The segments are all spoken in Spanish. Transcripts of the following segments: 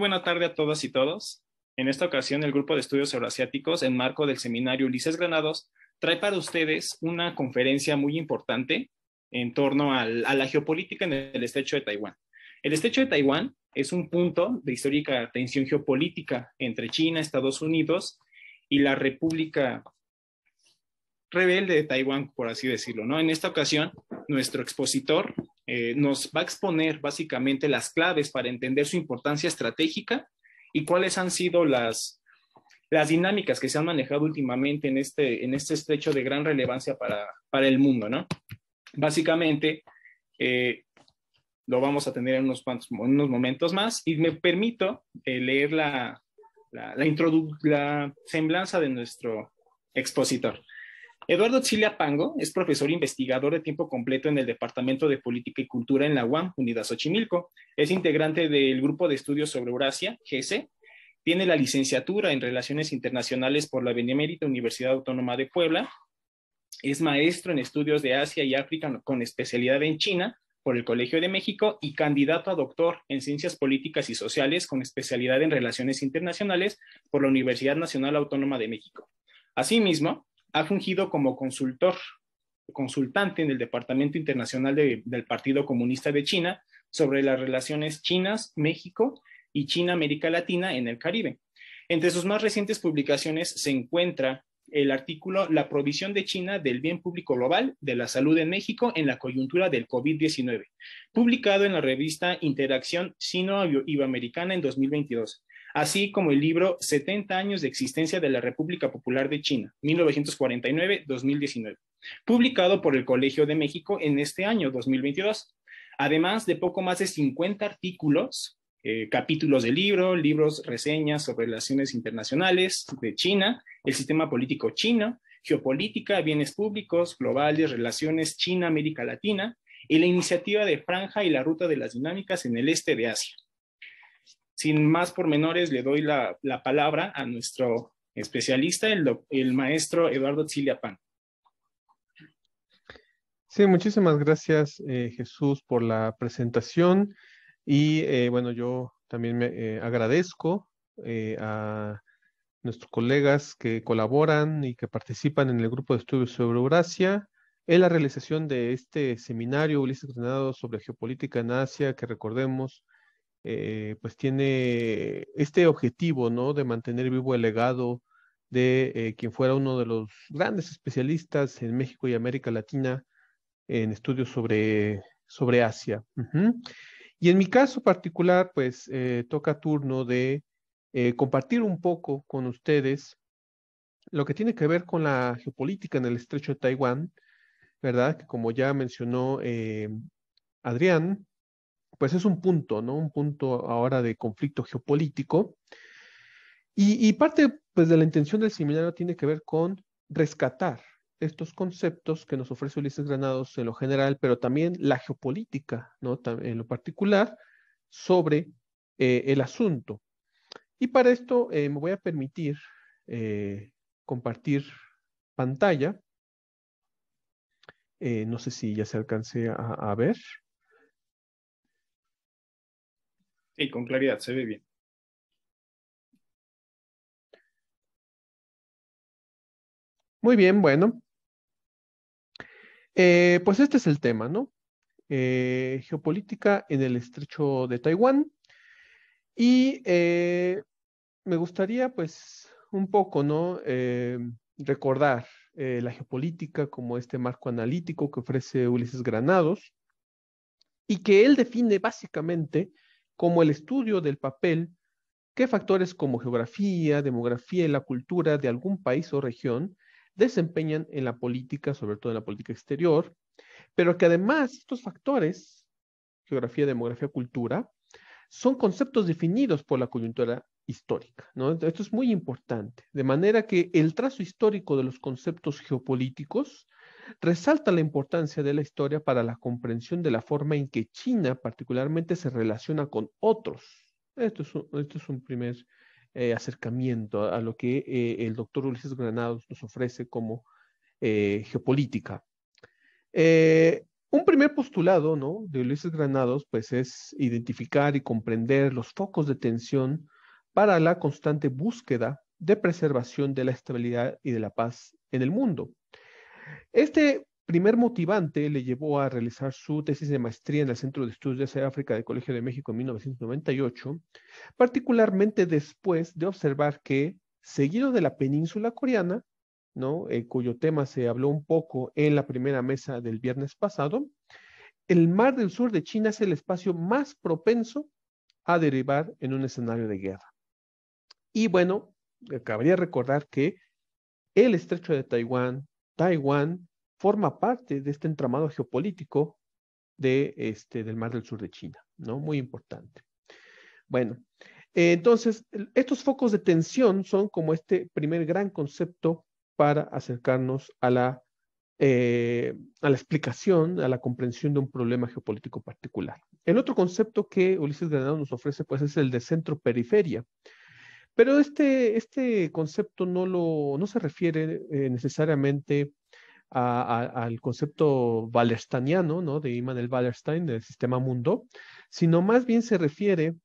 Buenas tardes a todas y todos. En esta ocasión, el Grupo de Estudios Euroasiáticos, en marco del seminario Ulises Granados, trae para ustedes una conferencia muy importante en torno a la geopolítica en el estrecho de Taiwán. El estrecho de Taiwán es un punto de histórica tensión geopolítica entre China, Estados Unidos y la República Rebelde de Taiwán, por así decirlo. ¿no? En esta ocasión, nuestro expositor eh, nos va a exponer básicamente las claves para entender su importancia estratégica y cuáles han sido las, dinámicas que se han manejado últimamente en este, este estrecho de gran relevancia para, el mundo, ¿no? Básicamente, eh, lo vamos a tener en unos, momentos más y me permito eh, leer la, la, la semblanza de nuestro expositor. Eduardo Chilia Pango es profesor investigador de tiempo completo en el Departamento de Política y Cultura en la UAM, Unidad Xochimilco. Es integrante del Grupo de Estudios sobre Eurasia, GC. Tiene la licenciatura en Relaciones Internacionales por la Benemérita Universidad Autónoma de Puebla. Es maestro en estudios de Asia y África con especialidad en China por el Colegio de México y candidato a doctor en Ciencias Políticas y Sociales con especialidad en Relaciones Internacionales por la Universidad Nacional Autónoma de México. Asimismo, ha fungido como consultor, consultante en el Departamento Internacional del Partido Comunista de China sobre las relaciones chinas, México y China-América Latina en el Caribe. Entre sus más recientes publicaciones se encuentra el artículo La provisión de China del bien público global de la salud en México en la coyuntura del COVID-19, publicado en la revista Interacción Sino-Iberoamericana en 2022 así como el libro 70 años de existencia de la República Popular de China, 1949-2019, publicado por el Colegio de México en este año 2022, además de poco más de 50 artículos, eh, capítulos de libro, libros, reseñas sobre relaciones internacionales de China, el sistema político chino, geopolítica, bienes públicos, globales, relaciones China-América Latina, y la iniciativa de Franja y la ruta de las dinámicas en el este de Asia sin más pormenores, le doy la, palabra a nuestro especialista, el, maestro Eduardo Tziliapán. Sí, muchísimas gracias eh, Jesús por la presentación y eh, bueno, yo también me eh, agradezco a nuestros colegas que colaboran y que participan en el grupo de estudios sobre Eurasia en la realización de este seminario Ulises sobre geopolítica en Asia, que recordemos eh, pues tiene este objetivo, ¿no? De mantener vivo el legado de eh, quien fuera uno de los grandes especialistas en México y América Latina en estudios sobre, sobre Asia. Y en mi caso particular, pues eh, toca turno de compartir un poco con ustedes lo que tiene que ver con la geopolítica en el estrecho de Taiwán, ¿verdad? Que como ya mencionó Adrián, pues es un punto, ¿no? Un punto ahora de conflicto geopolítico. Y, parte pues, de la intención del seminario tiene que ver con rescatar estos conceptos que nos ofrece Ulises Granados en lo general, pero también la geopolítica, ¿no? En lo particular, sobre eh, el asunto. Y para esto eh, me voy a permitir eh, compartir pantalla. no sé si ya se alcance a, a ver. Y con claridad, se ve bien. Muy bien, bueno. Eh, pues este es el tema, ¿no? Eh, geopolítica en el estrecho de Taiwán. Y eh, me gustaría, pues, un poco, ¿no? recordar la geopolítica como este marco analítico que ofrece Ulises Granados y que él define básicamente como el estudio del papel que factores como geografía, demografía y la cultura de algún país o región desempeñan en la política, sobre todo en la política exterior, pero que además estos factores, geografía, demografía, cultura, son conceptos definidos por la coyuntura histórica. Esto es muy importante, de manera que el trazo histórico de los conceptos geopolíticos resalta la importancia de la historia para la comprensión de la forma en que China particularmente se relaciona con otros. Esto es un, primer eh, acercamiento a, lo que eh, el doctor Ulises Granados nos ofrece como eh, geopolítica. un primer postulado ¿no? de Ulises Granados pues, es identificar y comprender los focos de tensión para la constante búsqueda de preservación de la estabilidad y de la paz en el mundo. Este primer motivante le llevó a realizar su tesis de maestría en el Centro de Estudios de Asia África del Colegio de México en 1998, particularmente después de observar que, seguido de la península coreana, ¿no? Eh, cuyo tema se habló un poco en la primera mesa del viernes pasado, el mar del sur de China es el espacio más propenso a derivar en un escenario de guerra. Y bueno, eh, cabría recordar que el estrecho de Taiwán, Taiwán forma parte de este entramado geopolítico este, del Mar del Sur de China, ¿no? Muy importante. Bueno, eh, entonces, estos focos de tensión son como este primer gran concepto para acercarnos a la, eh, a la explicación, a la comprensión de un problema geopolítico particular. El otro concepto que Ulises Granado nos ofrece, pues, es el de centro-periferia. Pero este, este concepto no, lo, no se refiere eh, necesariamente al concepto wallersteiniano, ¿no? De Immanuel Wallerstein, del sistema mundo, sino más bien se refiere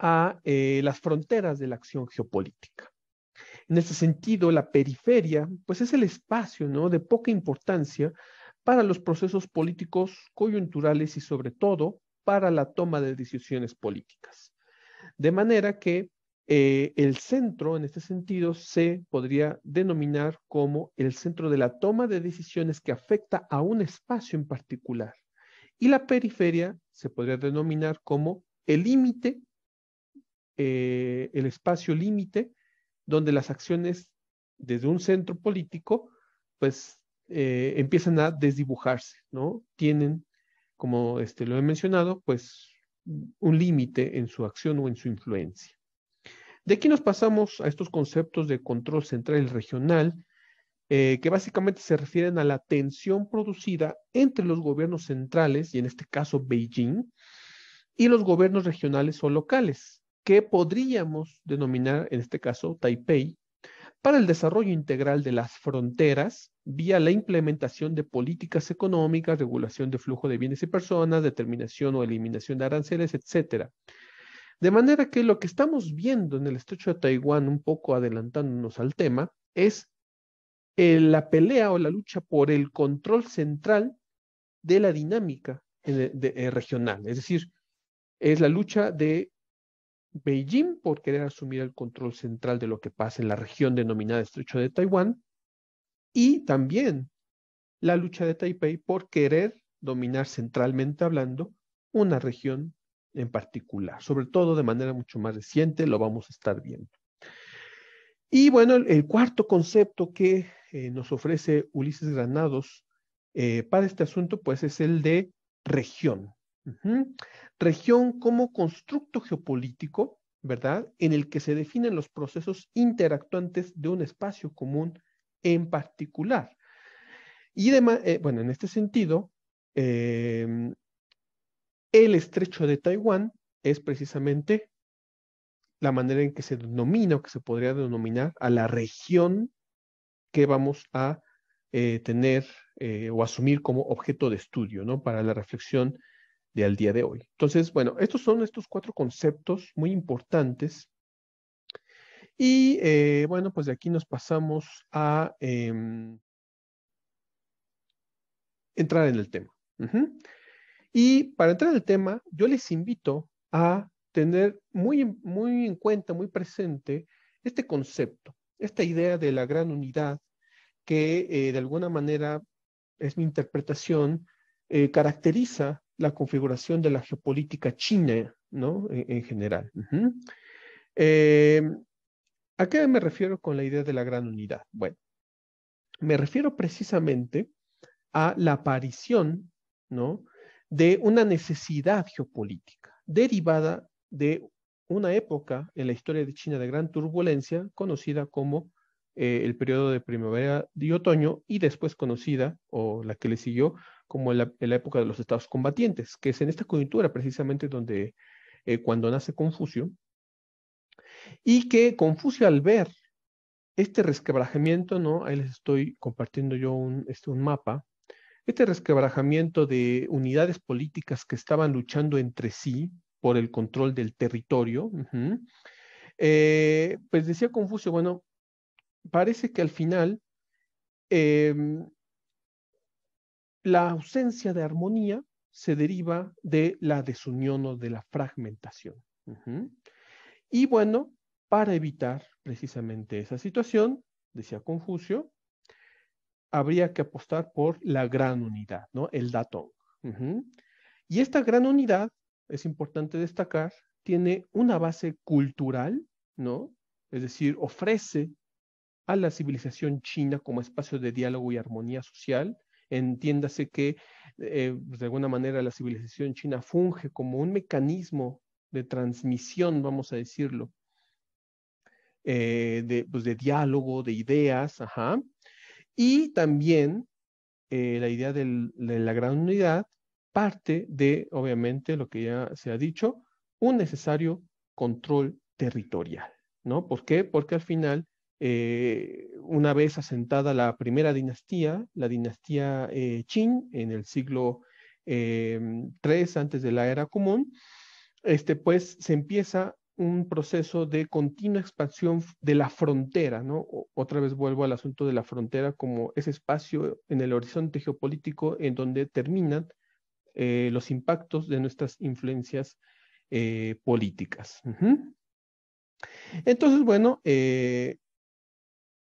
a eh, las fronteras de la acción geopolítica. En este sentido, la periferia, pues es el espacio, ¿no? De poca importancia para los procesos políticos coyunturales y sobre todo para la toma de decisiones políticas. De manera que eh, el centro, en este sentido, se podría denominar como el centro de la toma de decisiones que afecta a un espacio en particular. Y la periferia se podría denominar como el límite, eh, el espacio límite, donde las acciones desde un centro político, pues eh, empiezan a desdibujarse, ¿no? Tienen, como este, lo he mencionado, pues un límite en su acción o en su influencia. De aquí nos pasamos a estos conceptos de control central y regional, eh, que básicamente se refieren a la tensión producida entre los gobiernos centrales, y en este caso Beijing, y los gobiernos regionales o locales, que podríamos denominar en este caso Taipei, para el desarrollo integral de las fronteras vía la implementación de políticas económicas, regulación de flujo de bienes y personas, determinación o eliminación de aranceles, etcétera, de manera que lo que estamos viendo en el estrecho de Taiwán, un poco adelantándonos al tema, es eh, la pelea o la lucha por el control central de la dinámica eh, eh, regional. Es decir, es la lucha de Beijing por querer asumir el control central de lo que pasa en la región denominada estrecho de Taiwán y también la lucha de Taipei por querer dominar centralmente hablando una región en particular. Sobre todo de manera mucho más reciente lo vamos a estar viendo. Y bueno, el, cuarto concepto que eh, nos ofrece Ulises Granados eh, para este asunto, pues es el de región. Región como constructo geopolítico, ¿verdad? En el que se definen los procesos interactuantes de un espacio común en particular. Y eh, bueno, en este sentido, el estrecho de Taiwán es precisamente la manera en que se denomina o que se podría denominar a la región que vamos a eh, tener eh, o asumir como objeto de estudio, ¿no? Para la reflexión de al día de hoy. Entonces, bueno, estos son estos cuatro conceptos muy importantes. Y eh, bueno, pues de aquí nos pasamos a em, entrar en el tema. Y para entrar al tema, yo les invito a tener muy, muy en cuenta, muy presente este concepto, esta idea de la gran unidad que eh, de alguna manera es mi interpretación, eh, caracteriza la configuración de la geopolítica china, ¿no? E, en, general. Eh, ¿A qué me refiero con la idea de la gran unidad? Bueno, me refiero precisamente a la aparición, ¿no? de una necesidad geopolítica derivada de una época en la historia de China de gran turbulencia conocida como eh, el periodo de primavera y otoño y después conocida o la que le siguió como la, época de los estados combatientes, que es en esta coyuntura precisamente donde eh, cuando nace Confucio y que Confucio al ver este resquebrajamiento, ¿no? Ahí les estoy compartiendo yo este, un mapa este resquebrajamiento de unidades políticas que estaban luchando entre sí por el control del territorio, eh, pues decía Confucio, bueno, parece que al final em, la ausencia de armonía se deriva de la desunión o de la fragmentación. Y bueno, para evitar precisamente esa situación, decía Confucio, habría que apostar por la gran unidad, ¿no? El Datong. Y esta gran unidad, es importante destacar, tiene una base cultural, ¿no? Es decir, ofrece a la civilización china como espacio de diálogo y armonía social. Entiéndase que, eh, de alguna manera, la civilización china funge como un mecanismo de transmisión, vamos a decirlo, eh, de, pues, de, diálogo, de ideas, ajá, y también eh, la idea de la gran unidad parte de, obviamente, lo que ya se ha dicho, un necesario control territorial, ¿no? ¿Por qué? Porque al final, eh, una vez asentada la primera dinastía, la dinastía eh, Qin, en el siglo III antes de la era común, este, pues se empieza un proceso de continua expansión de la frontera, ¿no? Otra vez vuelvo al asunto de la frontera como ese espacio en el horizonte geopolítico en donde terminan eh, los impactos de nuestras influencias eh, políticas. Entonces, bueno, eh,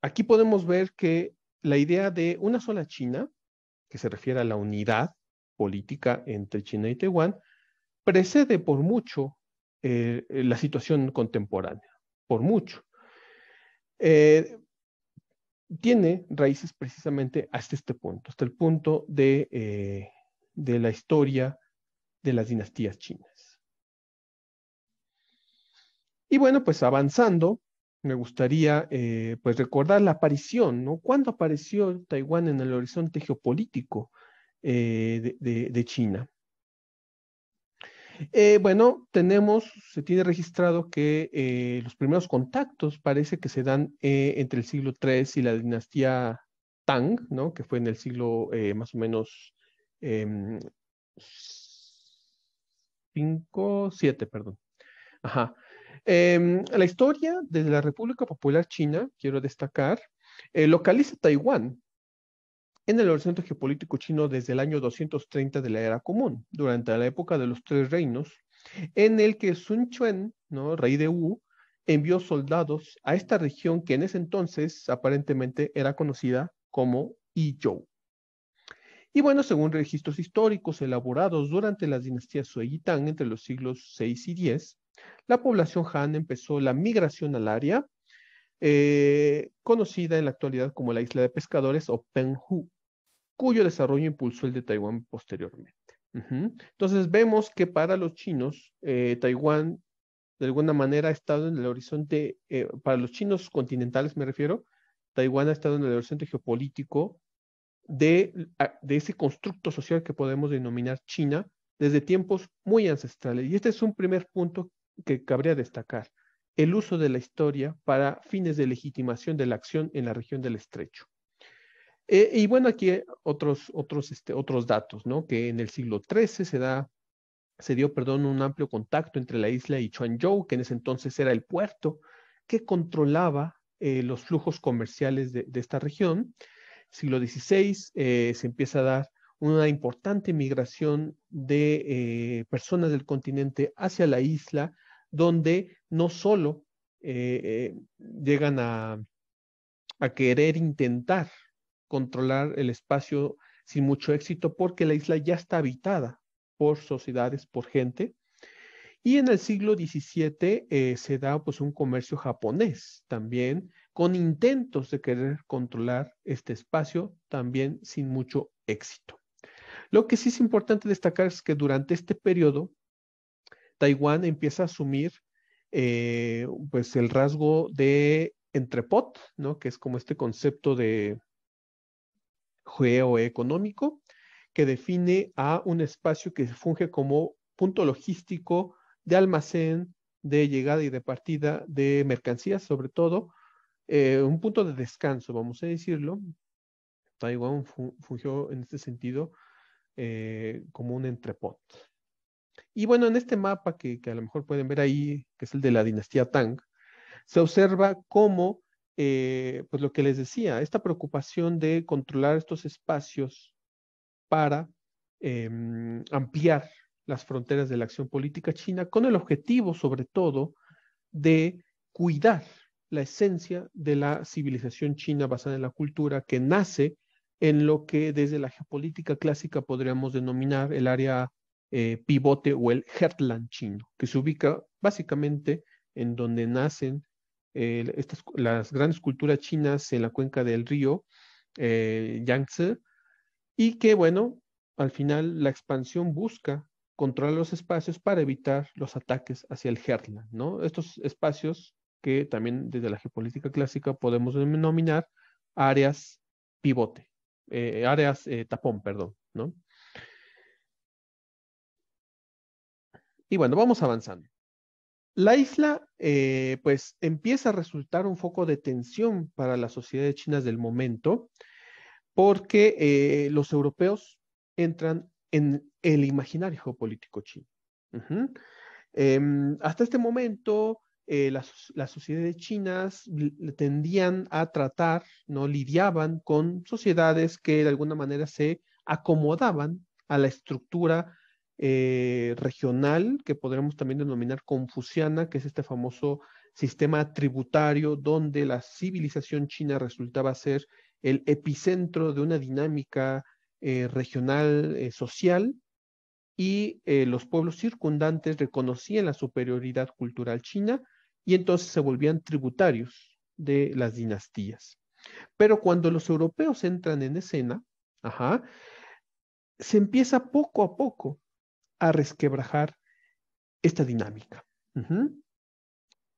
aquí podemos ver que la idea de una sola China, que se refiere a la unidad política entre China y Taiwán, precede por mucho eh, eh, la situación contemporánea, por mucho. Eh, tiene raíces precisamente hasta este punto, hasta el punto de, de la historia de las dinastías chinas. Y bueno, pues avanzando, me gustaría pues recordar la aparición, ¿no? ¿Cuándo apareció Taiwán en el horizonte geopolítico de, China? Eh, bueno, tenemos, se tiene registrado que eh, los primeros contactos parece que se dan eh, entre el siglo III y la dinastía Tang, ¿no? Que fue en el siglo más o menos 5, em, 7, perdón. Ajá. Em, la historia de la República Popular China, quiero destacar, localiza Taiwán en el horizonte geopolítico chino desde el año 230 de la era común, durante la época de los Tres Reinos, en el que Sun Quan, rey de Wu, envió soldados a esta región que en ese entonces aparentemente era conocida como Yizhou. Y bueno, según registros históricos elaborados durante las dinastías Sui y Tang entre los siglos 6 y 10, la población Han empezó la migración al área, eh, conocida en la actualidad como la isla de pescadores o Penghu, cuyo desarrollo impulsó el de Taiwán posteriormente. Entonces vemos que para los chinos, eh, Taiwán de alguna manera ha estado en el horizonte, eh, para los chinos continentales me refiero, Taiwán ha estado en el horizonte geopolítico de, de ese constructo social que podemos denominar China desde tiempos muy ancestrales. Y este es un primer punto que cabría destacar, el uso de la historia para fines de legitimación de la acción en la región del estrecho. Eh, y bueno, aquí eh, otros, otros, este, otros datos, ¿no? Que en el siglo XIII se da, se dio, perdón, un amplio contacto entre la isla y Chuanzhou, que en ese entonces era el puerto que controlaba eh, los flujos comerciales de, esta región. Siglo XVI se empieza a dar una importante migración de personas del continente hacia la isla, donde no solo llegan a querer intentar controlar el espacio sin mucho éxito porque la isla ya está habitada por sociedades, por gente. Y en el siglo XVII eh, se da pues un comercio japonés también con intentos de querer controlar este espacio también sin mucho éxito. Lo que sí es importante destacar es que durante este periodo Taiwán empieza a asumir eh, pues el rasgo de entrepot, ¿no? que es como este concepto de geoeconómico que define a un espacio que funge como punto logístico de almacén, de llegada y de partida de mercancías, sobre todo, eh, un punto de descanso, vamos a decirlo. Taiwán fungió en este sentido eh, como un entrepot. Y bueno, en este mapa que, que, a lo mejor pueden ver ahí, que es el de la dinastía Tang, se observa cómo eh, pues lo que les decía, esta preocupación de controlar estos espacios para em, ampliar las fronteras de la acción política china con el objetivo, sobre todo, de cuidar la esencia de la civilización china basada en la cultura que nace en lo que desde la geopolítica clásica podríamos denominar el área eh, pivote o el heartland chino, que se ubica básicamente en donde nacen estas, las grandes culturas chinas en la cuenca del río eh, Yangtze, y que, bueno, al final la expansión busca controlar los espacios para evitar los ataques hacia el Herland, ¿no? Estos espacios que también desde la geopolítica clásica podemos denominar áreas pivote, eh, áreas eh, tapón, perdón, ¿no? Y bueno, vamos avanzando. La isla, eh, pues, empieza a resultar un foco de tensión para las sociedades chinas del momento, porque eh, los europeos entran en el imaginario geopolítico chino. Em, hasta este momento, eh, las, las, sociedades chinas tendían a tratar, no lidiaban con sociedades que de alguna manera se acomodaban a la estructura eh, regional, que podremos también denominar confuciana, que es este famoso sistema tributario donde la civilización china resultaba ser el epicentro de una dinámica eh, regional eh, social y los pueblos circundantes reconocían la superioridad cultural china y entonces se volvían tributarios de las dinastías. Pero cuando los europeos entran en escena, ajá, se empieza poco a poco a resquebrajar esta dinámica.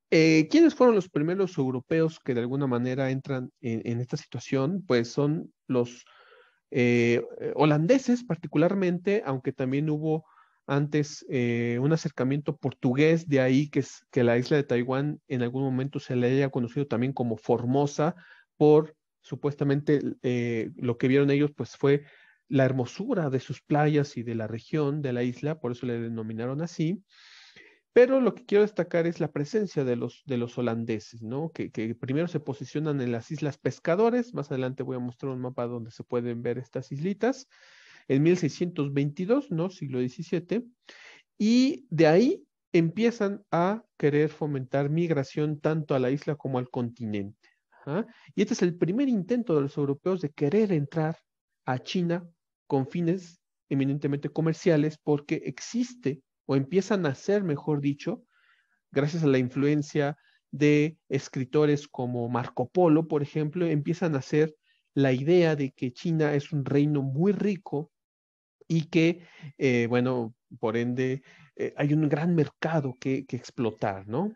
Eh, ¿Quiénes fueron los primeros europeos que de alguna manera entran en, esta situación? Pues son los eh, holandeses particularmente, aunque también hubo antes eh, un acercamiento portugués, de ahí que, es, que la isla de Taiwán en algún momento se le haya conocido también como Formosa por supuestamente lo que vieron ellos pues fue la hermosura de sus playas y de la región de la isla, por eso le denominaron así. Pero lo que quiero destacar es la presencia de los, de los holandeses, ¿no? Que, primero se posicionan en las Islas Pescadores, más adelante voy a mostrar un mapa donde se pueden ver estas islitas, en 1622, ¿no? Siglo XVII, y de ahí empiezan a querer fomentar migración tanto a la isla como al continente. ¿ah? Y este es el primer intento de los europeos de querer entrar a China con fines eminentemente comerciales porque existe o empiezan a ser mejor dicho, gracias a la influencia de escritores como Marco Polo, por ejemplo, empiezan a hacer la idea de que China es un reino muy rico y que, eh, bueno, por ende, eh, hay un gran mercado que, explotar, ¿no?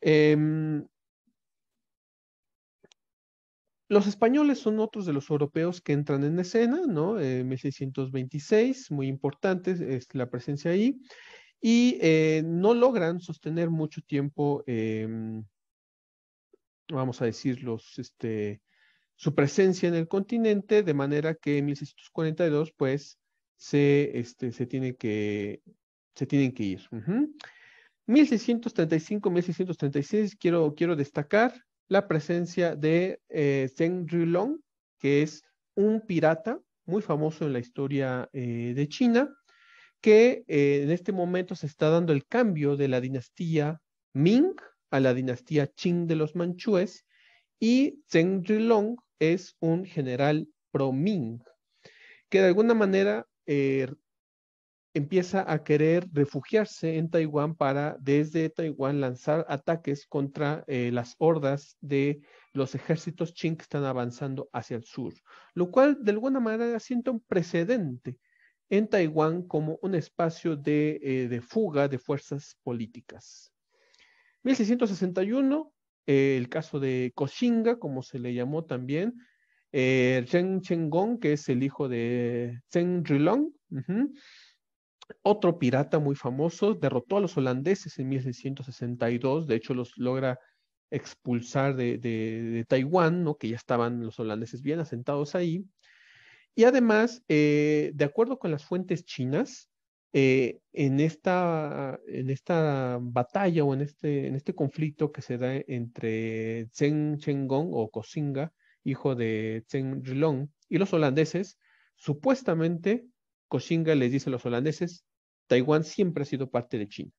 Em, los españoles son otros de los europeos que entran en escena, ¿no? Eh, en 1626, muy importante es la presencia ahí, y eh, no logran sostener mucho tiempo, em, vamos a decir, este, su presencia en el continente, de manera que en 1642, pues, se, este, se, tiene que, se tienen que ir. 1635-1636, quiero, quiero destacar la presencia de eh, Zheng Zhulong, que es un pirata muy famoso en la historia eh, de China, que eh, en este momento se está dando el cambio de la dinastía Ming a la dinastía Qing de los manchúes, y Zheng Long es un general pro-Ming, que de alguna manera eh, empieza a querer refugiarse en Taiwán para desde Taiwán lanzar ataques contra eh, las hordas de los ejércitos Qing que están avanzando hacia el sur, lo cual de alguna manera siente un precedente en Taiwán como un espacio de, eh, de fuga de fuerzas políticas. 1661, eh, el caso de Koxinga, como se le llamó también, eh, Zheng Chenggong, que es el hijo de Zheng Rilong, otro pirata muy famoso derrotó a los holandeses en 1662, de hecho los logra expulsar de, Taiwán, ¿no? que ya estaban los holandeses bien asentados ahí. Y además, eh, de acuerdo con las fuentes chinas, eh, en, esta, en esta batalla o en este, en este conflicto que se da entre Zheng Chenggong o Koxinga, hijo de Zheng Rilong, y los holandeses, supuestamente Koxinga les dice a los holandeses, Taiwán siempre ha sido parte de China.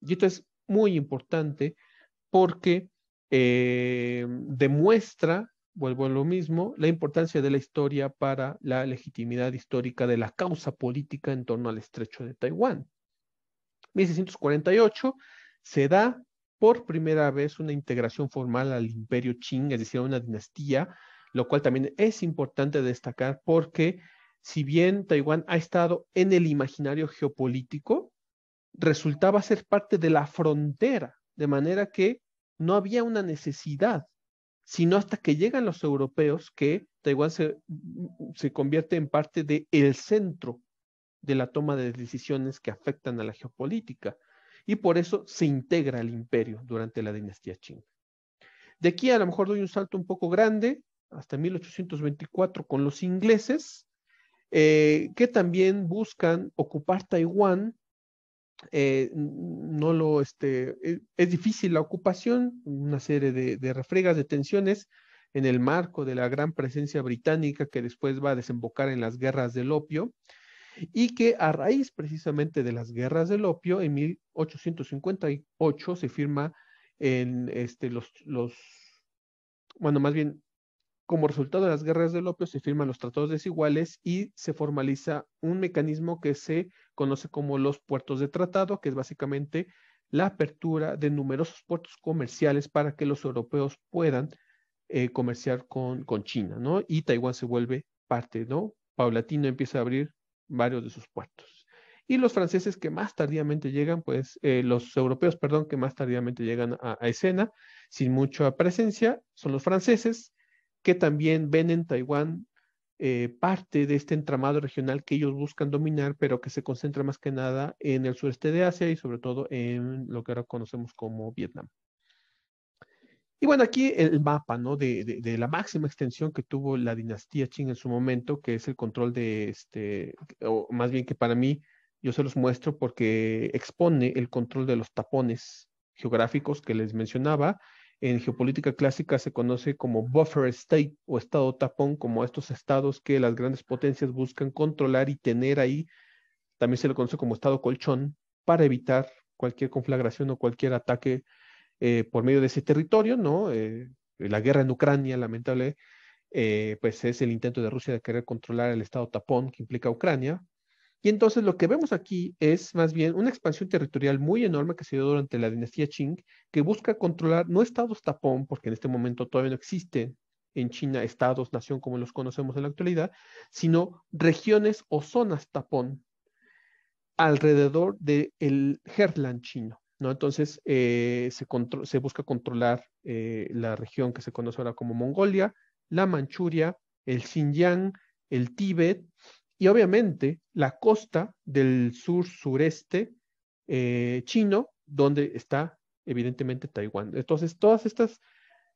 Y esto es muy importante porque eh, demuestra, vuelvo a lo mismo, la importancia de la historia para la legitimidad histórica de la causa política en torno al estrecho de Taiwán. 1648 se da por primera vez una integración formal al imperio Qing, es decir, una dinastía, lo cual también es importante destacar porque si bien Taiwán ha estado en el imaginario geopolítico, resultaba ser parte de la frontera, de manera que no había una necesidad, sino hasta que llegan los europeos que Taiwán se, mm, se convierte en parte del el centro de la toma de decisiones que afectan a la geopolítica y por eso se integra al imperio durante la dinastía Qing. De aquí a lo mejor doy un salto un poco grande, hasta 1824 con los ingleses, eh, que también buscan ocupar Taiwán. Eh, no lo, este, e, es, difícil la ocupación, una serie de, refregas, de tensiones en el marco de la gran presencia británica que después va a desembocar en las guerras del opio y que a raíz precisamente de las guerras del opio, en 1858 se firma en este, los, los, bueno, más bien como resultado de las guerras del opio se firman los tratados desiguales y se formaliza un mecanismo que se conoce como los puertos de tratado, que es básicamente la apertura de numerosos puertos comerciales para que los europeos puedan eh, comerciar con, China, ¿no? Y Taiwán se vuelve parte, ¿no? Paulatino empieza a abrir varios de sus puertos. Y los franceses que más tardíamente llegan, pues eh, los europeos, perdón, que más tardíamente llegan a escena, sin mucha presencia, son los franceses, que también ven en Taiwán eh, parte de este entramado regional que ellos buscan dominar, pero que se concentra más que nada en el sureste de Asia y sobre todo en lo que ahora conocemos como Vietnam. Y bueno, aquí el mapa ¿no? de, de, de, la máxima extensión que tuvo la dinastía Qing en su momento, que es el control de este, o más bien que para mí, yo se los muestro porque expone el control de los tapones geográficos que les mencionaba en geopolítica clásica se conoce como buffer state o estado tapón, como estos estados que las grandes potencias buscan controlar y tener ahí. También se lo conoce como estado colchón para evitar cualquier conflagración o cualquier ataque eh, por medio de ese territorio, ¿no? Eh, la guerra en Ucrania, lamentable, eh, pues es el intento de Rusia de querer controlar el estado tapón que implica Ucrania, y entonces lo que vemos aquí es más bien una expansión territorial muy enorme que se dio durante la dinastía Qing, que busca controlar no estados tapón, porque en este momento todavía no existen en China estados, nación como los conocemos en la actualidad, sino regiones o zonas tapón alrededor del el chino. ¿no? Entonces eh, se, busca controlar eh, la región que se conoce ahora como Mongolia, la Manchuria, el Xinjiang, el Tíbet, y obviamente la costa del sur-sureste eh, chino, donde está evidentemente Taiwán. Entonces, todas estas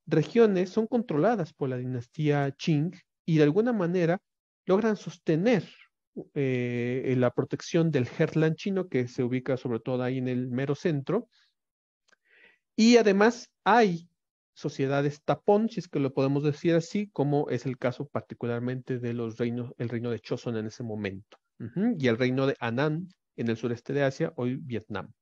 regiones son controladas por la dinastía Qing y de alguna manera logran sostener eh, la protección del Heartland chino, que se ubica sobre todo ahí en el mero centro. Y además hay sociedades tapón, si es que lo podemos decir así, como es el caso particularmente de los reinos, el reino de Choson en ese momento, y el reino de Anan en el sureste de Asia, hoy Vietnam.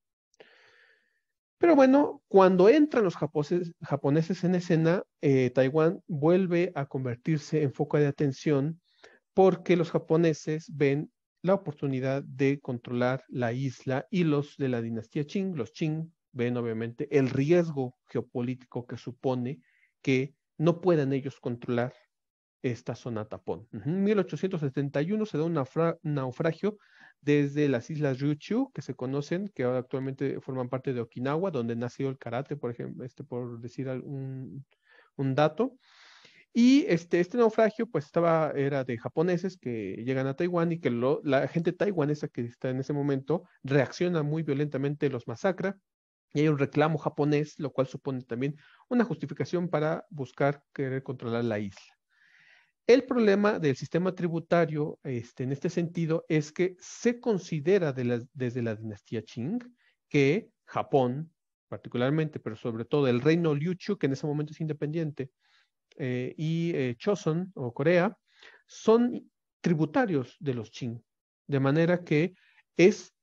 Pero bueno, cuando entran los japoneses en escena, eh, Taiwán vuelve a convertirse en foco de atención porque los japoneses ven la oportunidad de controlar la isla y los de la dinastía Qing, los Qing, ven obviamente el riesgo geopolítico que supone que no puedan ellos controlar esta zona tapón. En 1871 se da un naufragio desde las islas Ryukyu, que se conocen, que ahora actualmente forman parte de Okinawa, donde nació el karate, por ejemplo, este, por decir un dato. Y este, este naufragio, pues estaba, era de japoneses que llegan a Taiwán y que la gente taiwanesa que está en ese momento reacciona muy violentamente, los masacra, y hay un reclamo japonés, lo cual supone también una justificación para buscar querer controlar la isla. El problema del sistema tributario este, en este sentido es que se considera desde la dinastía Qing que Japón, particularmente, pero sobre todo el reino Liuchu, que en ese momento es independiente, eh, y Choson eh, o Corea, son tributarios de los Qing. De manera que es,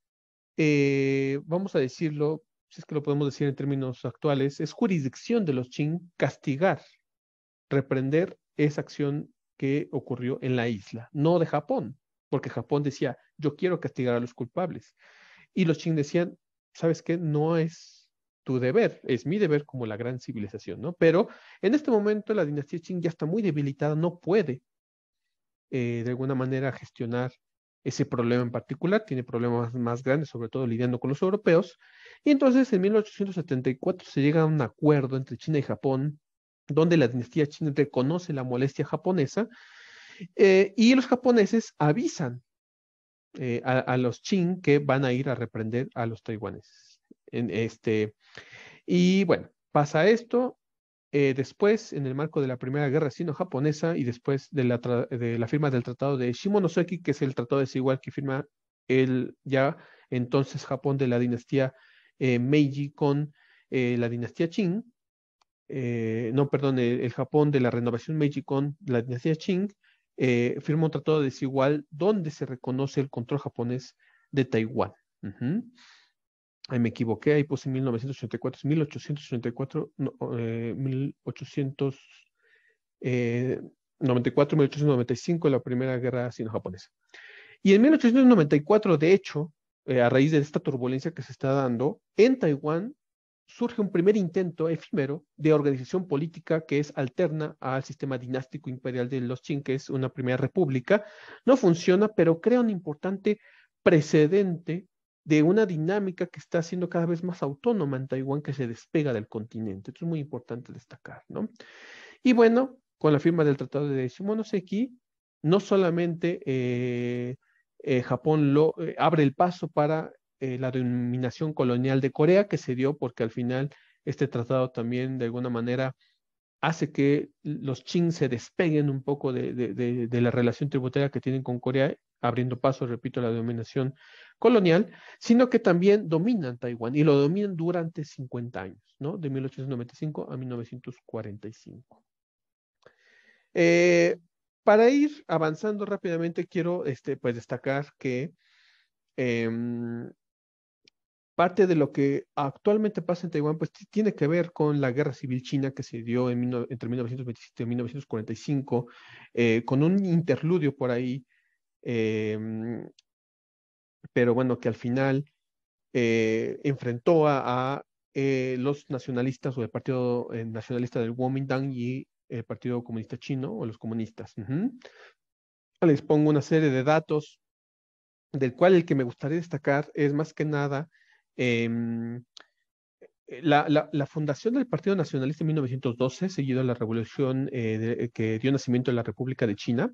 eh, vamos a decirlo, si es que lo podemos decir en términos actuales, es jurisdicción de los Qing castigar, reprender esa acción que ocurrió en la isla, no de Japón, porque Japón decía, yo quiero castigar a los culpables. Y los Qing decían, ¿sabes qué? No es tu deber, es mi deber como la gran civilización, ¿no? Pero en este momento la dinastía Qing ya está muy debilitada, no puede eh, de alguna manera gestionar ese problema en particular, tiene problemas más grandes, sobre todo lidiando con los europeos. Y entonces en 1874 se llega a un acuerdo entre China y Japón, donde la dinastía china reconoce la molestia japonesa eh, y los japoneses avisan eh, a, los Qing que van a ir a reprender a los taiwaneses. En este, y bueno, pasa esto, eh, después, en el marco de la Primera Guerra Sino-Japonesa y después de la, de la, firma del Tratado de Shimonoseki, que es el tratado desigual que firma el ya entonces Japón de la dinastía eh, Meiji con eh, la dinastía Qing, no, perdón, el, Japón de la renovación Meiji con la dinastía Qing, firma un tratado desigual donde se reconoce el control japonés de Taiwán. Ahí me equivoqué, ahí puse 1984, 1884, 1894, 1895, la primera guerra sino-japonesa. Y en 1894, de hecho, eh, a raíz de esta turbulencia que se está dando, en Taiwán surge un primer intento efímero de organización política que es alterna al sistema dinástico imperial de los Qing, que es una primera república. No funciona, pero crea un importante precedente de una dinámica que está siendo cada vez más autónoma en Taiwán que se despega del continente. Esto es muy importante destacar, ¿no? Y bueno, con la firma del Tratado de Shimonoseki, no solamente eh, eh, Japón lo, eh, abre el paso para la dominación colonial de Corea, que se dio porque al final este tratado también de alguna manera hace que los Chin se despeguen un poco de, de la relación tributaria que tienen con Corea, abriendo paso, repito, a la dominación colonial, sino que también dominan Taiwán y lo dominan durante 50 años, ¿no? De 1895 a 1945. Eh, para ir avanzando rápidamente, quiero este, pues, destacar que em, parte de lo que actualmente pasa en Taiwán pues, tiene que ver con la guerra civil china que se dio entre 1927 y 1945, eh, con un interludio por ahí eh, pero bueno, que al final eh, enfrentó a, a eh, los nacionalistas o el Partido eh, Nacionalista del Kuomintang y el Partido Comunista Chino o los comunistas. Les pongo una serie de datos, del cual el que me gustaría destacar es más que nada em, eh, la, la, la, fundación del Partido Nacionalista en 1912, seguido a la revolución eh, que dio nacimiento a la República de China,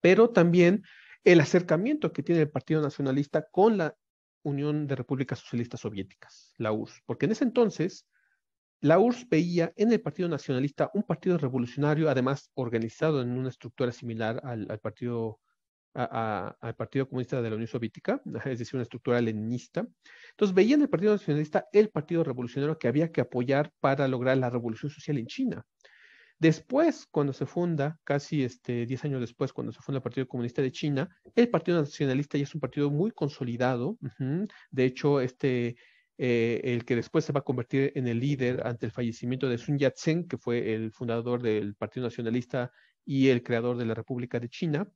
pero también el acercamiento que tiene el Partido Nacionalista con la Unión de Repúblicas Socialistas Soviéticas, la URSS, porque en ese entonces la URSS veía en el Partido Nacionalista un partido revolucionario, además organizado en una estructura similar al, partido, al partido Comunista de la Unión Soviética, es decir, una estructura leninista. Entonces veía en el Partido Nacionalista el partido revolucionario que había que apoyar para lograr la revolución social en China. Después, cuando se funda, casi este, 10 años después, cuando se funda el Partido Comunista de China, el Partido Nacionalista ya es un partido muy consolidado. De hecho, este, eh, el que después se va a convertir en el líder ante el fallecimiento de Sun Yat-sen, que fue el fundador del Partido Nacionalista y el creador de la República de China.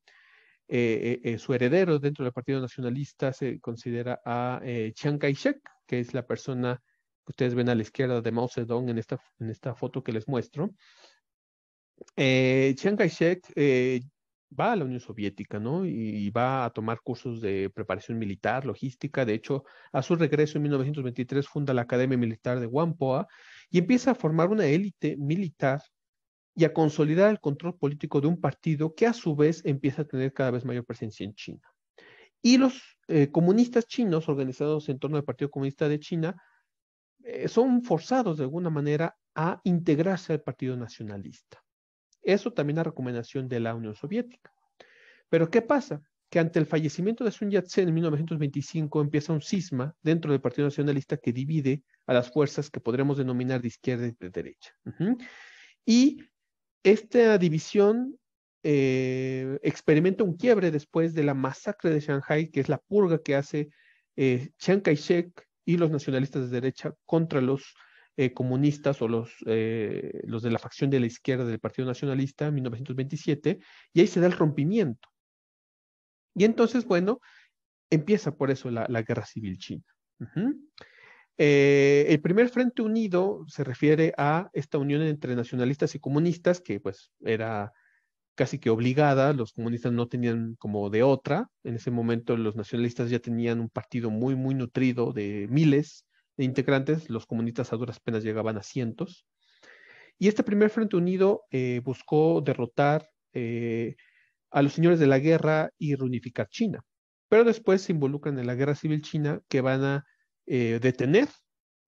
Eh, eh, su heredero dentro del Partido Nacionalista se considera a Chiang Kai-shek, que es la persona que ustedes ven a la izquierda de Mao Zedong en esta foto que les muestro. Eh, Chiang Kai-shek eh, va a la Unión Soviética, ¿no? Y, va a tomar cursos de preparación militar, logística. De hecho, a su regreso en 1923 funda la Academia Militar de Wampoa y empieza a formar una élite militar y a consolidar el control político de un partido que a su vez empieza a tener cada vez mayor presencia en China. Y los eh, comunistas chinos organizados en torno al Partido Comunista de China son forzados de alguna manera a integrarse al Partido Nacionalista. Eso también la recomendación de la Unión Soviética. Pero ¿qué pasa? Que ante el fallecimiento de Sun Yat-sen en 1925 empieza un cisma dentro del Partido Nacionalista que divide a las fuerzas que podremos denominar de izquierda y de derecha. Y esta división eh, experimenta un quiebre después de la masacre de Shanghai, que es la purga que hace eh, Chiang Kai-shek y los nacionalistas de derecha contra los eh, comunistas o los, eh, los de la facción de la izquierda del Partido Nacionalista en 1927, y ahí se da el rompimiento. Y entonces, bueno, empieza por eso la, la guerra civil china. Eh, el primer Frente Unido se refiere a esta unión entre nacionalistas y comunistas, que pues era casi que obligada, los comunistas no tenían como de otra, en ese momento los nacionalistas ya tenían un partido muy, muy nutrido de miles integrantes, los comunistas a duras penas llegaban a cientos. Y este primer Frente Unido eh, buscó derrotar eh, a los señores de la guerra y reunificar China. Pero después se involucran en la guerra civil china que van a eh, detener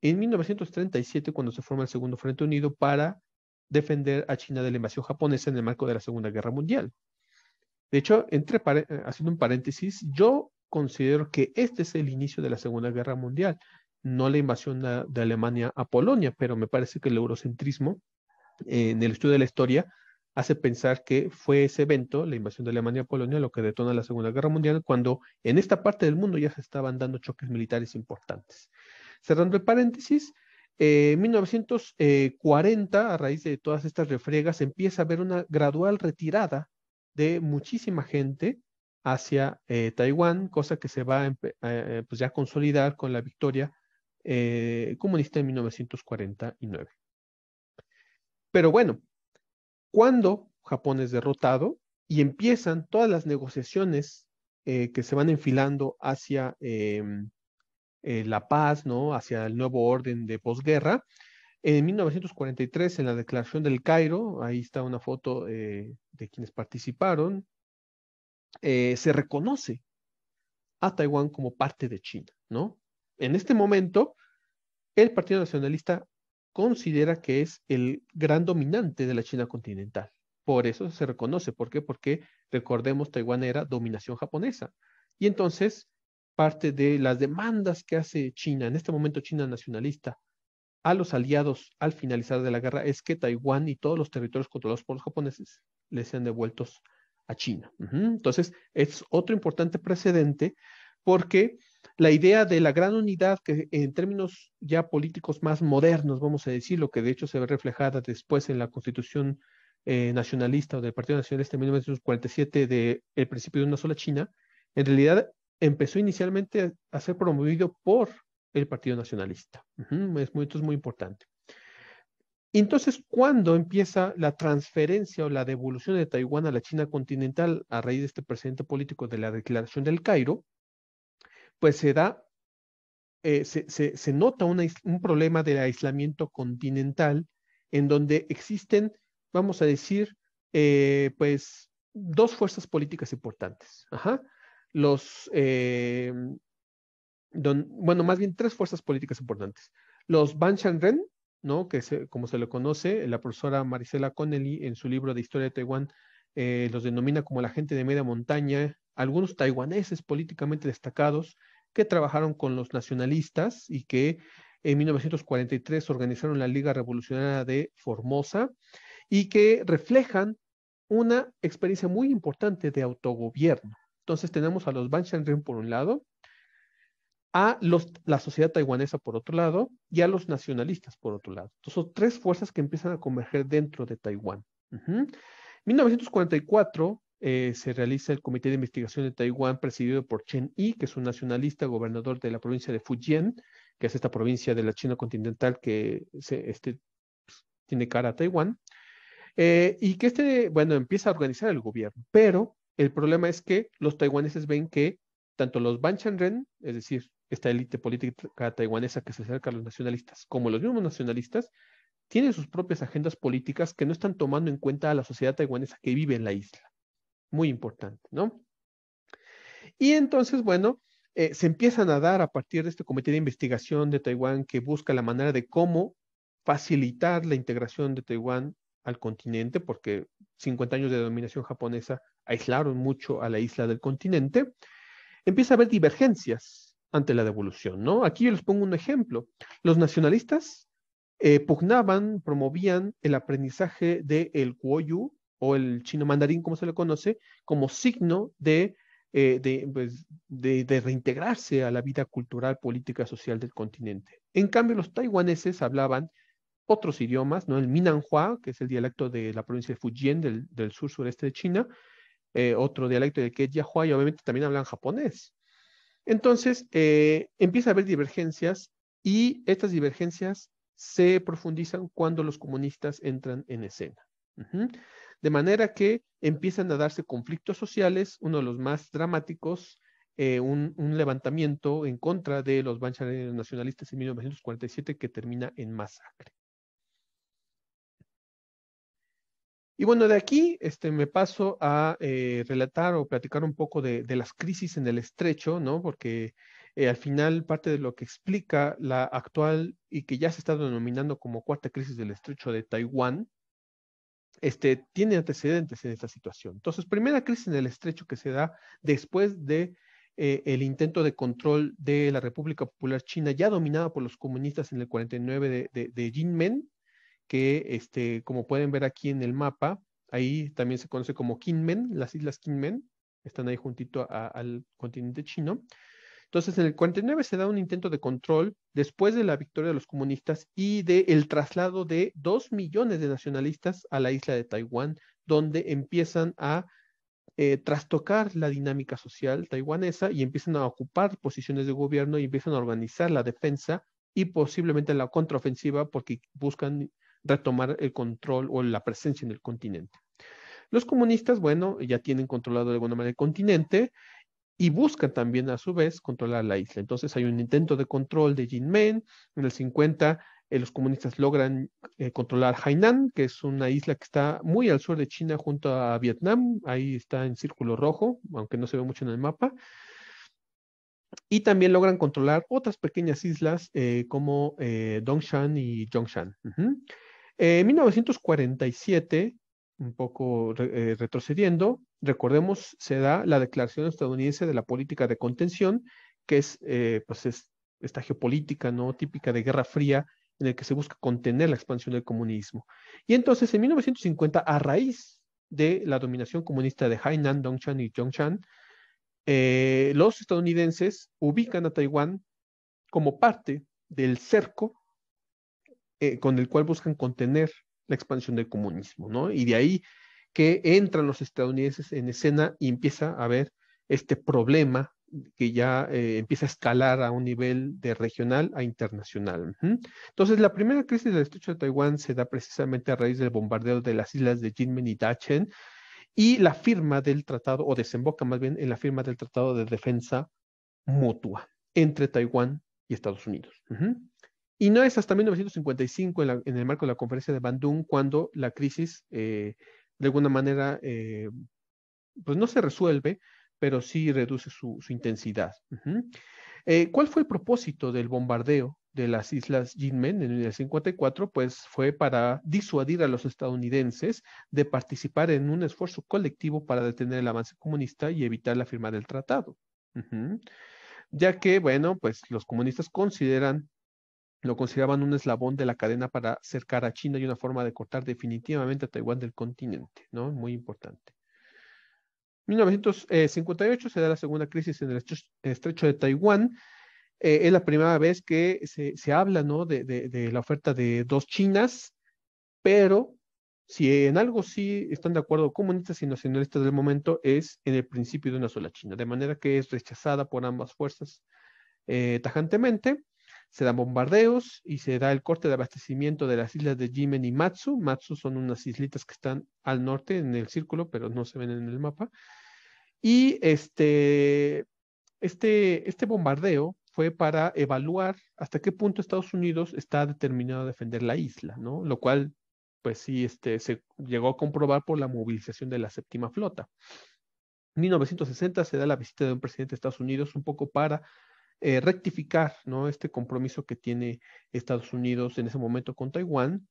en 1937 cuando se forma el Segundo Frente Unido para defender a China de la invasión japonesa en el marco de la Segunda Guerra Mundial. De hecho, entre haciendo un paréntesis, yo considero que este es el inicio de la Segunda Guerra Mundial no la invasión de, Alemania a Polonia, pero me parece que el eurocentrismo eh, en el estudio de la historia hace pensar que fue ese evento, la invasión de Alemania a Polonia, lo que detona la Segunda Guerra Mundial, cuando en esta parte del mundo ya se estaban dando choques militares importantes. Cerrando el paréntesis, eh, en 1940, a raíz de todas estas refriegas, empieza a haber una gradual retirada de muchísima gente hacia eh, Taiwán, cosa que se va pues ya a consolidar con la victoria eh, comunista en 1949. Pero bueno, cuando Japón es derrotado y empiezan todas las negociaciones eh, que se van enfilando hacia em, eh, la paz, ¿no? hacia el nuevo orden de posguerra, en 1943, en la declaración del Cairo, ahí está una foto de quienes participaron, se reconoce a Taiwán como parte de China, ¿no? en este momento, el Partido Nacionalista considera que es el gran dominante de la China continental. Por eso se reconoce. ¿Por qué? Porque, recordemos, Taiwán era dominación japonesa. Y entonces, parte de las demandas que hace China, en este momento China nacionalista, a los aliados al finalizar de la guerra es que Taiwán y todos los territorios controlados por los japoneses les sean devueltos a China. Entonces, es otro importante precedente porque la idea de la gran unidad que en términos ya políticos más modernos, vamos a decir, lo que de hecho se ve reflejada después en la constitución eh, nacionalista o del Partido Nacionalista de 1947 de El principio de una sola China, en realidad empezó inicialmente a ser promovido por el Partido Nacionalista. es muy, esto es muy importante. Entonces, ¿cuándo empieza la transferencia o la devolución de Taiwán a la China continental a raíz de este presidente político de la declaración del Cairo? pues se da, eh, se, nota un problema del aislamiento continental en donde existen, vamos a decir, eh, pues dos fuerzas políticas importantes. Ajá. Los, eh, don, bueno, más bien tres fuerzas políticas importantes. Los Ban ren ¿no? que se, como se le conoce, la profesora Marisela Connelly en su libro de Historia de Taiwán los denomina como la gente de media montaña algunos taiwaneses políticamente destacados que trabajaron con los nacionalistas y que en 1943 organizaron la Liga Revolucionaria de Formosa y que reflejan una experiencia muy importante de autogobierno. Entonces tenemos a los Ban por un lado, a los, la sociedad taiwanesa por otro lado y a los nacionalistas por otro lado. Entonces son tres fuerzas que empiezan a converger dentro de Taiwán. 1944 eh, se realiza el Comité de Investigación de Taiwán presidido por Chen Yi, que es un nacionalista gobernador de la provincia de Fujian, que es esta provincia de la China continental que se, este, pues, tiene cara a Taiwán, eh, y que este, bueno, empieza a organizar el gobierno, pero el problema es que los taiwaneses ven que tanto los Ban Ren, es decir, esta élite política taiwanesa que se acerca a los nacionalistas, como los mismos nacionalistas, tienen sus propias agendas políticas que no están tomando en cuenta a la sociedad taiwanesa que vive en la isla muy importante, ¿no? Y entonces, bueno, eh, se empiezan a dar a partir de este comité de investigación de Taiwán que busca la manera de cómo facilitar la integración de Taiwán al continente, porque 50 años de dominación japonesa aislaron mucho a la isla del continente, empieza a haber divergencias ante la devolución, ¿no? Aquí yo les pongo un ejemplo. Los nacionalistas eh, pugnaban, promovían el aprendizaje del de Kuoyu o el chino mandarín, como se le conoce, como signo eh, pues, de, de, reintegrarse a la vida cultural, política, social del continente. En cambio, los taiwaneses hablaban otros idiomas, ¿no? el Minanhua, que es el dialecto de la provincia de Fujian, del, sur sureste de China, eh, otro dialecto de Kejiahua, y obviamente también hablan japonés. Entonces, eh, empieza a haber divergencias y estas divergencias se profundizan cuando los comunistas entran en escena. De manera que empiezan a darse conflictos sociales, uno de los más dramáticos, eh, un, levantamiento en contra de los banchareros nacionalistas en 1947 que termina en masacre. Y bueno, de aquí este, me paso a eh, relatar o platicar un poco de, las crisis en el estrecho, ¿no? Porque eh, al final parte de lo que explica la actual y que ya se está denominando como cuarta crisis del estrecho de Taiwán, este, tiene antecedentes en esta situación. Entonces, primera crisis en el estrecho que se da después de eh, el intento de control de la República Popular China, ya dominada por los comunistas en el 49 de, de, Jinmen, que este, como pueden ver aquí en el mapa, ahí también se conoce como Kinmen, las islas Kinmen, están ahí juntito al continente chino. Entonces, en el 49 se da un intento de control después de la victoria de los comunistas y del el traslado de dos millones de nacionalistas a la isla de Taiwán, donde empiezan a eh, trastocar la dinámica social taiwanesa y empiezan a ocupar posiciones de gobierno y empiezan a organizar la defensa y posiblemente la contraofensiva porque buscan retomar el control o la presencia en el continente. Los comunistas, bueno, ya tienen controlado de alguna manera el continente y buscan también a su vez controlar la isla. Entonces hay un intento de control de Jinmen. En el 50 eh, los comunistas logran eh, controlar Hainan, que es una isla que está muy al sur de China junto a Vietnam. Ahí está en círculo rojo, aunque no se ve mucho en el mapa. Y también logran controlar otras pequeñas islas eh, como Dongshan y Zhongshan. En 1947 un poco eh, retrocediendo, recordemos, se da la Declaración Estadounidense de la Política de Contención, que es, eh, pues es esta geopolítica ¿no? típica de Guerra Fría, en el que se busca contener la expansión del comunismo. Y entonces, en 1950, a raíz de la dominación comunista de Hainan, Dongshan y Zhongshan, eh, los estadounidenses ubican a Taiwán como parte del cerco con el cual buscan contener la expansión del comunismo, ¿no? Y de ahí que entran los estadounidenses en escena y empieza a haber este problema que ya eh, empieza a escalar a un nivel de regional a internacional. Entonces, la primera crisis del estrecho de Taiwán se da precisamente a raíz del bombardeo de las islas de Jinmen y Dachen y la firma del tratado, o desemboca más bien en la firma del tratado de defensa mutua entre Taiwán y Estados Unidos. Y no es hasta 1955, en, en el marco de la conferencia de Bandung, cuando la crisis, eh, de alguna manera, eh, pues no se resuelve, pero sí reduce su, intensidad. Eh, ¿Cuál fue el propósito del bombardeo de las islas Jinmen en el Pues fue para disuadir a los estadounidenses de participar en un esfuerzo colectivo para detener el avance comunista y evitar la firma del tratado. Ya que, bueno, pues los comunistas consideran lo consideraban un eslabón de la cadena para acercar a China y una forma de cortar definitivamente a Taiwán del continente, ¿no? Muy importante. 1958 se da la segunda crisis en el estrecho de Taiwán. Eh, es la primera vez que se, habla ¿no? De, la oferta de dos Chinas, pero si en algo sí están de acuerdo comunistas y nacionalistas del momento es en el principio de una sola China, de manera que es rechazada por ambas fuerzas eh, tajantemente se dan bombardeos y se da el corte de abastecimiento de las islas de Jimen y Matsu. Matsu son unas islitas que están al norte en el círculo, pero no se ven en el mapa. Y este, este, este, bombardeo fue para evaluar hasta qué punto Estados Unidos está determinado a defender la isla, ¿no? Lo cual, pues sí, este, se llegó a comprobar por la movilización de la séptima flota. En 1960 se da la visita de un presidente de Estados Unidos un poco para eh, rectificar ¿no? este compromiso que tiene Estados Unidos en ese momento con Taiwán.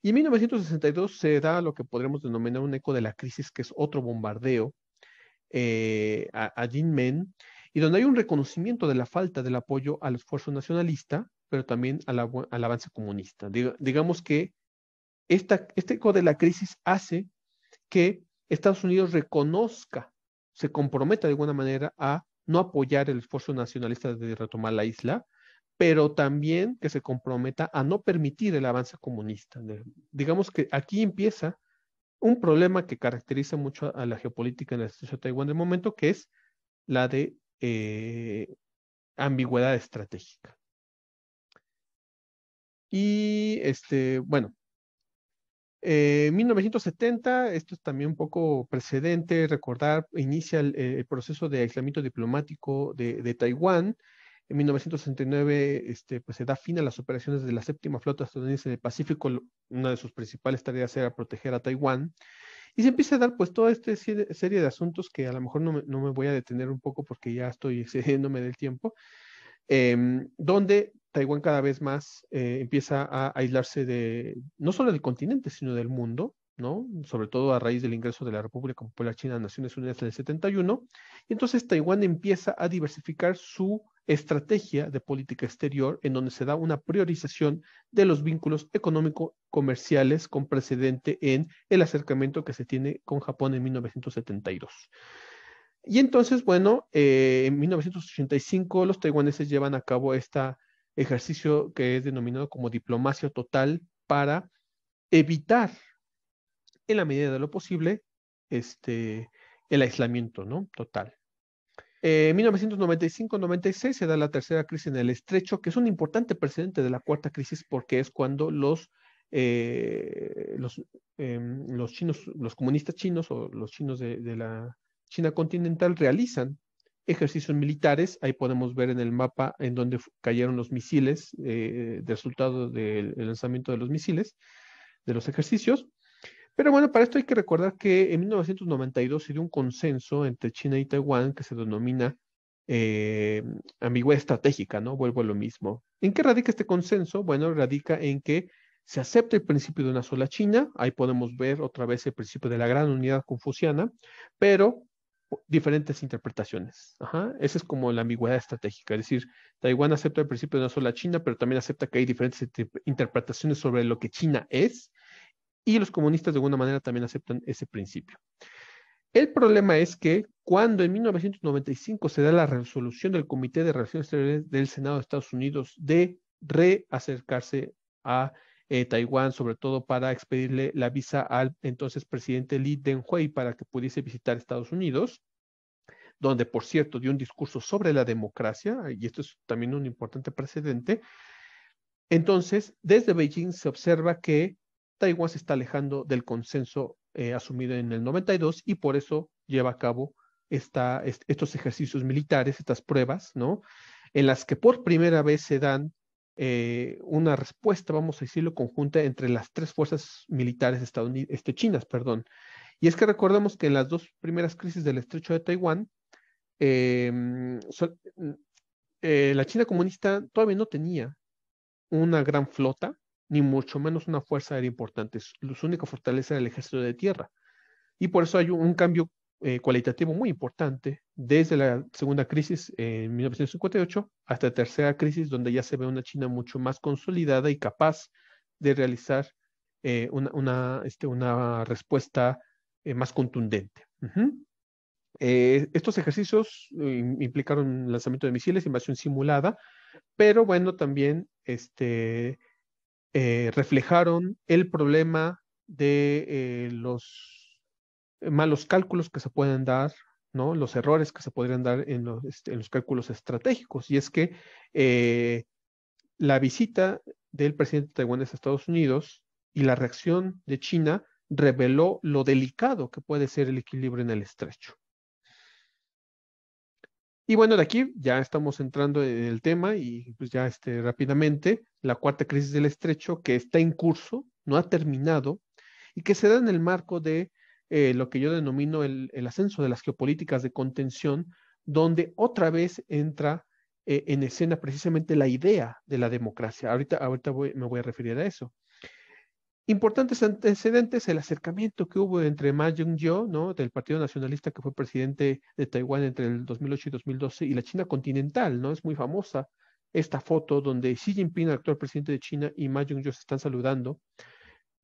Y en 1962 se da lo que podríamos denominar un eco de la crisis, que es otro bombardeo eh, a, a, Jinmen, y donde hay un reconocimiento de la falta del apoyo al esfuerzo nacionalista, pero también al, avance comunista. digamos que esta, este eco de la crisis hace que Estados Unidos reconozca, se comprometa de alguna manera a no apoyar el esfuerzo nacionalista de retomar la isla, pero también que se comprometa a no permitir el avance comunista. Digamos que aquí empieza un problema que caracteriza mucho a la geopolítica en la situación de Taiwán de momento, que es la de eh, ambigüedad estratégica. Y este, bueno, 1970, eh, esto es también un poco precedente, recordar, inicia el, eh, proceso de aislamiento diplomático de, Taiwán. En 1969 este, pues, se da fin a las operaciones de la séptima flota estadounidense el Pacífico. Una de sus principales tareas era proteger a Taiwán. Y se empieza a dar pues toda esta serie de asuntos que a lo mejor no me, voy a detener un poco porque ya estoy excediéndome del tiempo, em, donde Taiwán cada vez más eh, empieza a aislarse de, no solo del continente, sino del mundo, ¿no? Sobre todo a raíz del ingreso de la República Popular China a Naciones Unidas en el 71. Y entonces Taiwán empieza a diversificar su estrategia de política exterior, en donde se da una priorización de los vínculos económico-comerciales con precedente en el acercamiento que se tiene con Japón en 1972. Y entonces, bueno, eh, en 1985 los taiwaneses llevan a cabo esta ejercicio que es denominado como diplomacia total para evitar, en la medida de lo posible, este, el aislamiento ¿no? total. Eh, en 1995-96 se da la tercera crisis en el estrecho, que es un importante precedente de la cuarta crisis porque es cuando los, eh, los, em, los chinos, los comunistas chinos o los chinos de la China continental realizan ejercicios militares. Ahí podemos ver en el mapa en donde cayeron los misiles, eh, resultado del lanzamiento de los misiles, de los ejercicios. Pero bueno, para esto hay que recordar que en 1992 se dio un consenso entre China y Taiwán que se denomina eh, ambigüedad estratégica, ¿no? Vuelvo a lo mismo. ¿En qué radica este consenso? Bueno, radica en que se acepta el principio de una sola China, ahí podemos ver otra vez el principio de la gran unidad confuciana, pero diferentes interpretaciones. Ajá. Esa es como la ambigüedad estratégica, es decir, Taiwán acepta el principio de una sola China, pero también acepta que hay diferentes interpretaciones sobre lo que China es, y los comunistas de alguna manera también aceptan ese principio. El problema es que cuando en 1995 se da la resolución del Comité de Relaciones Exteriores del Senado de Estados Unidos de reacercarse a eh, Taiwán, sobre todo para expedirle la visa al entonces presidente Lee Teng-hui para que pudiese visitar Estados Unidos donde por cierto dio un discurso sobre la democracia, y esto es también un importante precedente. Entonces, desde Beijing se observa que Taiwán se está alejando del consenso eh, asumido en el 92 y por eso lleva a cabo estos ejercicios militares, estas pruebas, ¿no? En las que por primera vez se dan eh, una respuesta, vamos a decirlo, conjunta entre las tres fuerzas militares este, chinas, perdón. Y es que recordemos que en las dos primeras crisis del estrecho de Taiwán, em, mm, eh, la China comunista todavía no tenía una gran flota, ni mucho menos una fuerza aérea importante. Su única fortaleza era el ejército de tierra. Y por eso hay un cambio eh, cualitativo muy importante desde la segunda crisis en 1958 hasta la tercera crisis, donde ya se ve una China mucho más consolidada y capaz de realizar eh, una, una, este, una, respuesta eh, más contundente. estos ejercicios implicaron lanzamiento de misiles, invasión simulada, pero bueno, también este, reflejaron el problema de los malos cálculos que se pueden dar, ¿no? Los errores que se podrían dar en los, este, en los cálculos estratégicos. Y es que eh, la visita del presidente taiwanés Taiwán a Estados Unidos y la reacción de China reveló lo delicado que puede ser el equilibrio en el estrecho. Y bueno, de aquí ya estamos entrando en el tema y pues ya este, rápidamente la cuarta crisis del estrecho que está en curso, no ha terminado y que se da en el marco de eh, lo que yo denomino el, ascenso de las geopolíticas de contención, donde otra vez entra eh, en escena precisamente la idea de la democracia. Ahorita, ahorita voy, me voy a referir a eso. Importantes antecedentes, el acercamiento que hubo entre Ma Ying-jeou, ¿no? del Partido Nacionalista que fue presidente de Taiwán entre el 2008 y 2012, y la China continental, ¿no? Es muy famosa esta foto donde Xi Jinping, el actual presidente de China, y Ma Ying-jeou se están saludando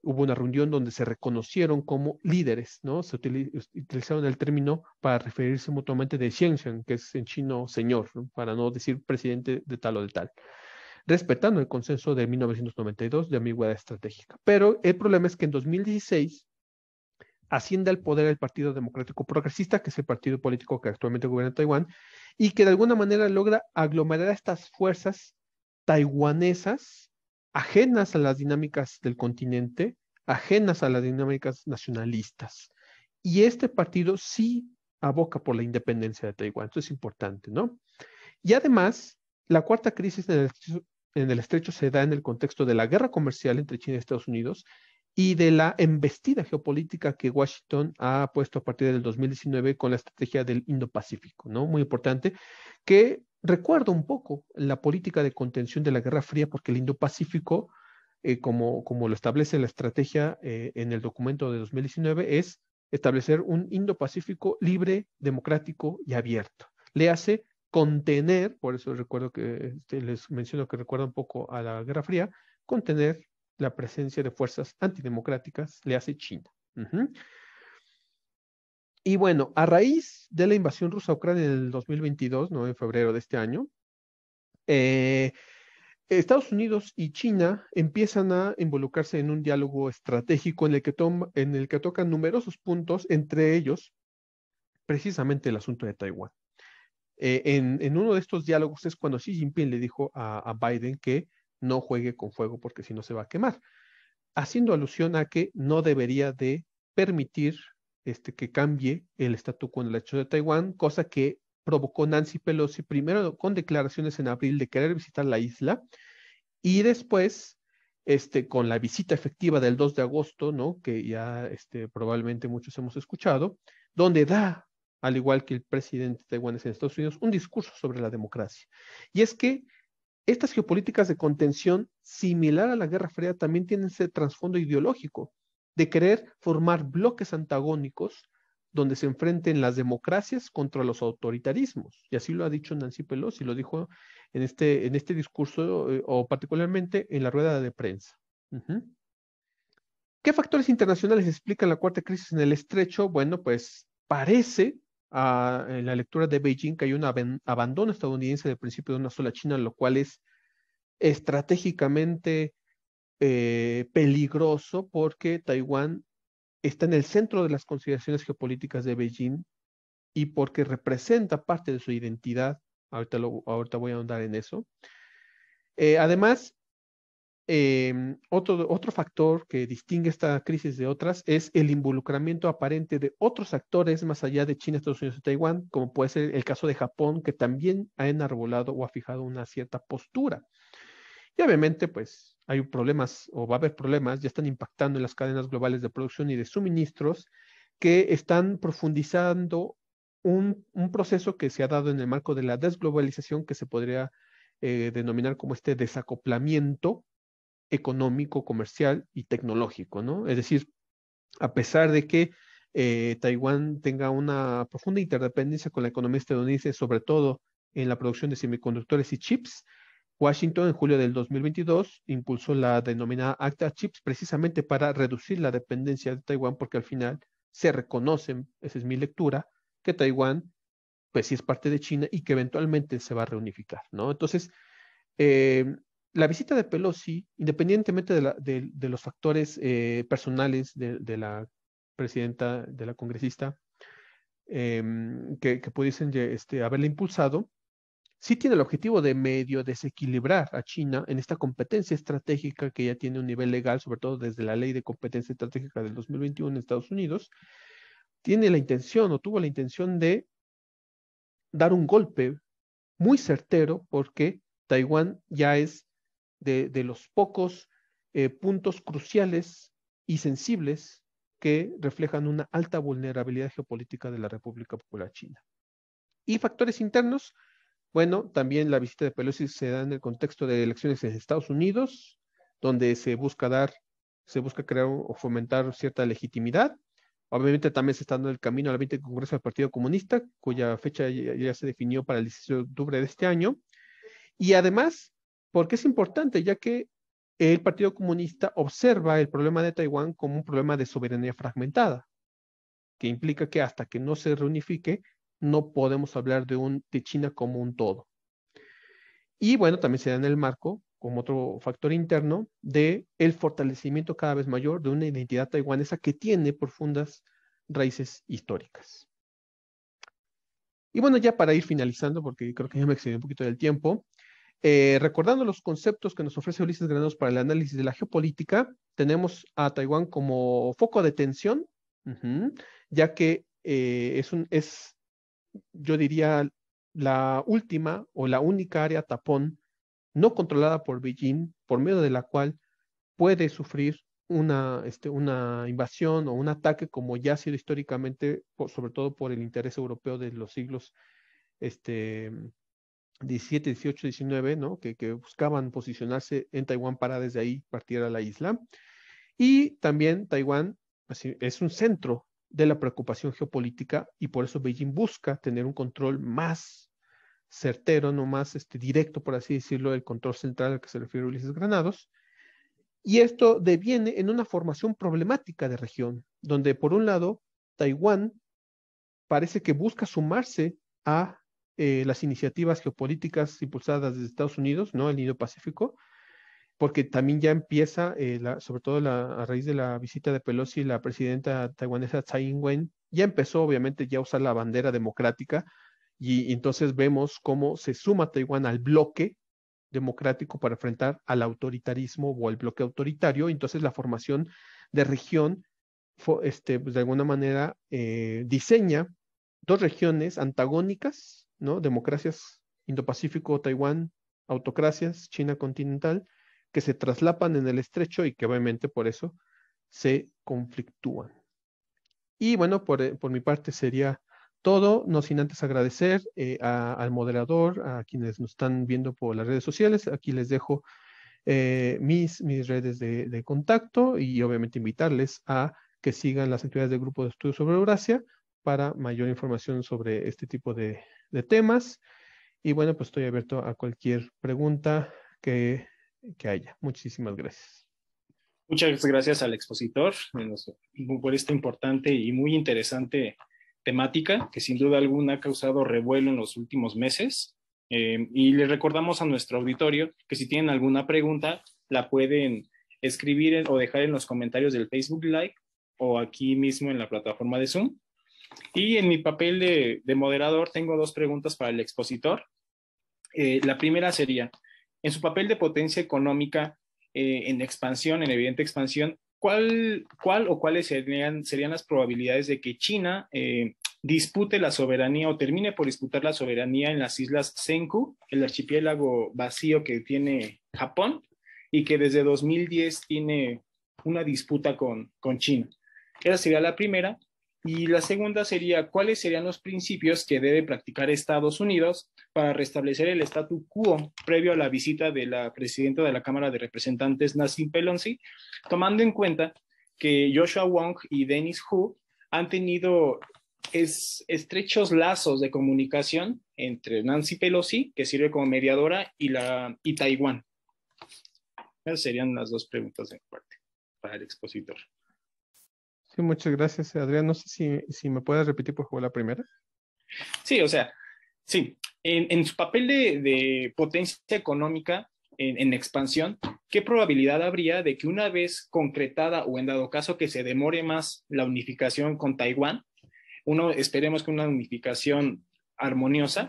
hubo una reunión donde se reconocieron como líderes, ¿no? Se utilizaron el término para referirse mutuamente de Xianxian, que es en chino señor, para no decir presidente de tal o de tal, respetando el consenso de 1992 de ambigüedad estratégica. Pero el problema es que en 2016 asciende al poder el Partido Democrático Progresista, que es el partido político que actualmente gobierna Taiwán, y que de alguna manera logra aglomerar a estas fuerzas taiwanesas ajenas a las dinámicas del continente, ajenas a las dinámicas nacionalistas. Y este partido sí aboca por la independencia de Taiwán, eso es importante, ¿no? Y además, la cuarta crisis en el, estrecho se da en el contexto de la guerra comercial entre China y Estados Unidos y de la embestida geopolítica que Washington ha puesto a partir del 2019 con la estrategia del Indo-Pacífico, ¿no? Muy importante, que Recuerdo un poco la política de contención de la Guerra Fría, porque el Indo-Pacífico, eh, como, como, lo establece la estrategia eh, en el documento de 2019, es establecer un Indo-Pacífico libre, democrático y abierto. Le hace contener, por eso recuerdo que este, les menciono que recuerda un poco a la Guerra Fría, contener la presencia de fuerzas antidemocráticas, le hace China. Y bueno, a raíz de la invasión rusa a Ucrania en el 2022, ¿no? En febrero de este año, eh, Estados Unidos y China empiezan a involucrarse en un diálogo estratégico en el, que en el que tocan numerosos puntos, entre ellos precisamente el asunto de Taiwán. Eh, en, en, uno de estos diálogos es cuando Xi Jinping le dijo a, a Biden que no juegue con fuego porque si no se va a quemar, haciendo alusión a que no debería de permitir este, que cambie el estatuto con el hecho de Taiwán, cosa que provocó Nancy Pelosi primero con declaraciones en abril de querer visitar la isla y después este, con la visita efectiva del 2 de agosto, ¿no? que ya este, probablemente muchos hemos escuchado, donde da, al igual que el presidente taiwanés en Estados Unidos, un discurso sobre la democracia. Y es que estas geopolíticas de contención, similar a la Guerra Fría, también tienen ese trasfondo ideológico de querer formar bloques antagónicos donde se enfrenten las democracias contra los autoritarismos. Y así lo ha dicho Nancy Pelosi, lo dijo en este, en este discurso eh, o particularmente en la rueda de prensa. ¿Qué factores internacionales explican la cuarta crisis en el estrecho? Bueno, pues parece ah, en la lectura de Beijing que hay un abandono estadounidense del principio de una sola China, lo cual es estratégicamente eh, peligroso porque Taiwán está en el centro de las consideraciones geopolíticas de Beijing y porque representa parte de su identidad. Ahorita, voy a ahondar en eso. Eh, además, em, otro, otro factor que distingue esta crisis de otras es el involucramiento aparente de otros actores más allá de China, Estados Unidos y Taiwán, como puede ser el caso de Japón, que también ha enarbolado o ha fijado una cierta postura y obviamente, pues hay problemas o va a haber problemas, ya están impactando en las cadenas globales de producción y de suministros que están profundizando un, un proceso que se ha dado en el marco de la desglobalización que se podría eh, denominar como este desacoplamiento económico, comercial y tecnológico, ¿no? Es decir, a pesar de que eh, Taiwán tenga una profunda interdependencia con la economía estadounidense, sobre todo en la producción de semiconductores y chips, Washington, en julio del 2022, impulsó la denominada Acta Chips precisamente para reducir la dependencia de Taiwán, porque al final se reconocen, esa es mi lectura, que Taiwán, pues sí es parte de China y que eventualmente se va a reunificar, ¿no? Entonces, eh, la visita de Pelosi, independientemente de, la, de los factores eh, personales de, la presidenta, de la congresista, em, que, que, pudiesen este, haberla impulsado, sí tiene el objetivo de medio desequilibrar a China en esta competencia estratégica que ya tiene un nivel legal, sobre todo desde la ley de competencia estratégica del 2021 en Estados Unidos, tiene la intención o tuvo la intención de dar un golpe muy certero porque Taiwán ya es de, los pocos eh, puntos cruciales y sensibles que reflejan una alta vulnerabilidad geopolítica de la República Popular China. Y factores internos, bueno, también la visita de Pelosi se da en el contexto de elecciones en Estados Unidos, donde se busca dar, se busca crear o fomentar cierta legitimidad. Obviamente también se está dando el camino al 20 Congreso del Partido Comunista, cuya fecha ya, ya se definió para el 16 de octubre de este año. Y además, porque es importante, ya que el Partido Comunista observa el problema de Taiwán como un problema de soberanía fragmentada, que implica que hasta que no se reunifique, no podemos hablar de, un, de China como un todo. Y bueno, también se da en el marco, como otro factor interno, de el fortalecimiento cada vez mayor de una identidad taiwanesa que tiene profundas raíces históricas. Y bueno, ya para ir finalizando, porque creo que ya me excedí un poquito del tiempo, eh, recordando los conceptos que nos ofrece Ulises Granados para el análisis de la geopolítica, tenemos a Taiwán como foco de tensión, ya que eh, es, un, es yo diría, la última o la única área tapón no controlada por Beijing, por medio de la cual puede sufrir una, este, una invasión o un ataque como ya ha sido históricamente, sobre todo por el interés europeo de los siglos este, 17, 18, 19, ¿no? que, que buscaban posicionarse en Taiwán para desde ahí partir a la isla. Y también Taiwán es un centro de la preocupación geopolítica y por eso Beijing busca tener un control más certero, no más este, directo, por así decirlo, el control central al que se refiere Ulises Granados. Y esto deviene en una formación problemática de región, donde por un lado Taiwán parece que busca sumarse a eh, las iniciativas geopolíticas impulsadas desde Estados Unidos, ¿no? El Indo-Pacífico, porque también ya empieza, eh, la, sobre todo la, a raíz de la visita de Pelosi, la presidenta taiwanesa Tsai Ing-wen, ya empezó obviamente ya a usar la bandera democrática y, entonces vemos cómo se suma Taiwán al bloque democrático para enfrentar al autoritarismo o al bloque autoritario, entonces la formación de región este, pues, de alguna manera eh, diseña dos regiones antagónicas, ¿no? Democracias Indo-Pacífico, Taiwán, autocracias, China continental, que se traslapan en el estrecho y que obviamente por eso se conflictúan. Y bueno, por, eh, mi parte sería todo, no sin antes agradecer eh, al moderador, a quienes nos están viendo por las redes sociales. Aquí les dejo eh, mis, mis redes de, contacto y obviamente invitarles a que sigan las actividades del Grupo de Estudios sobre Eurasia para mayor información sobre este tipo de, de temas. Y bueno, pues estoy abierto a cualquier pregunta que que haya. Muchísimas gracias. Muchas gracias al expositor por esta importante y muy interesante temática que sin duda alguna ha causado revuelo en los últimos meses. Eh, y le recordamos a nuestro auditorio que si tienen alguna pregunta, la pueden escribir o dejar en los comentarios del Facebook Live o aquí mismo en la plataforma de Zoom. Y en mi papel de, moderador tengo dos preguntas para el expositor. Eh, la primera sería, en su papel de potencia económica eh, en expansión, en evidente expansión, ¿cuál, cuál o cuáles serían, las probabilidades de que China eh, dispute la soberanía o termine por disputar la soberanía en las islas Senku, el archipiélago vacío que tiene Japón y que desde 2010 tiene una disputa con, con China? Esa sería la primera. Y la segunda sería, ¿cuáles serían los principios que debe practicar Estados Unidos para restablecer el statu quo previo a la visita de la presidenta de la Cámara de Representantes, Nancy Pelosi, tomando en cuenta que Joshua Wong y Dennis Hu han tenido estrechos lazos de comunicación entre Nancy Pelosi, que sirve como mediadora, y, la, y Taiwán? Esas serían las dos preguntas de parte para el expositor muchas gracias, eh, Adrián. No sé si, me puedes repetir, por favor, la primera. Sí, o sea, sí, en, su papel de, potencia económica en, expansión, ¿qué probabilidad habría de que una vez concretada o en dado caso que se demore más la unificación con Taiwán, uno esperemos que una unificación armoniosa,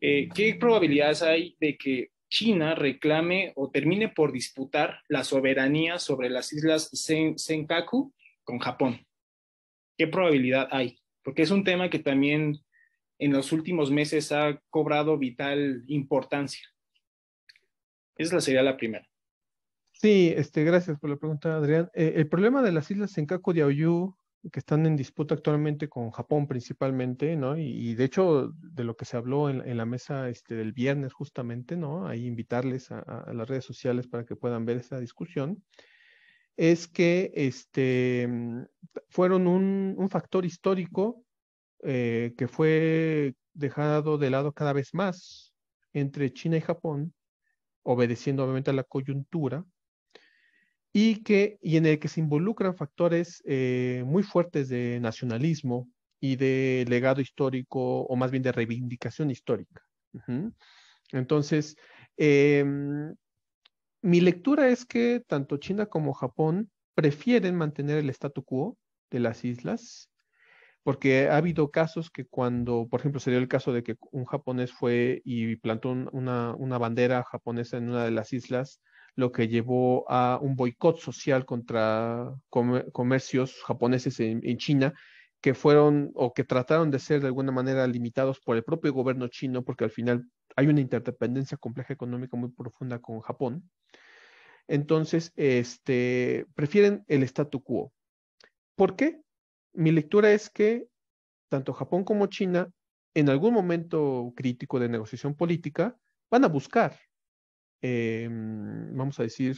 eh, ¿qué probabilidades hay de que China reclame o termine por disputar la soberanía sobre las islas Senkaku con Japón? ¿Qué probabilidad hay? Porque es un tema que también en los últimos meses ha cobrado vital importancia. Esa sería la primera. Sí, este, gracias por la pregunta, Adrián. Eh, el problema de las islas Senkaku de Aoyu, que están en disputa actualmente con Japón principalmente, ¿no? Y, de hecho, de lo que se habló en, la mesa este, del viernes justamente, ¿no? Ahí invitarles a, las redes sociales para que puedan ver esa discusión es que este, mm, fueron un, factor histórico eh, que fue dejado de lado cada vez más entre China y Japón, obedeciendo obviamente a la coyuntura, y, que, y en el que se involucran factores eh, muy fuertes de nacionalismo y de legado histórico, o más bien de reivindicación histórica. Entonces, em, mi lectura es que tanto China como Japón prefieren mantener el statu quo de las islas, porque ha habido casos que cuando, por ejemplo, se dio el caso de que un japonés fue y plantó una, bandera japonesa en una de las islas, lo que llevó a un boicot social contra comercios japoneses en China, que fueron o que trataron de ser de alguna manera limitados por el propio gobierno chino, porque al final hay una interdependencia compleja económica muy profunda con Japón. Entonces, este, prefieren el statu quo. ¿Por qué? Mi lectura es que tanto Japón como China, en algún momento crítico de negociación política, van a buscar, em, vamos a decir,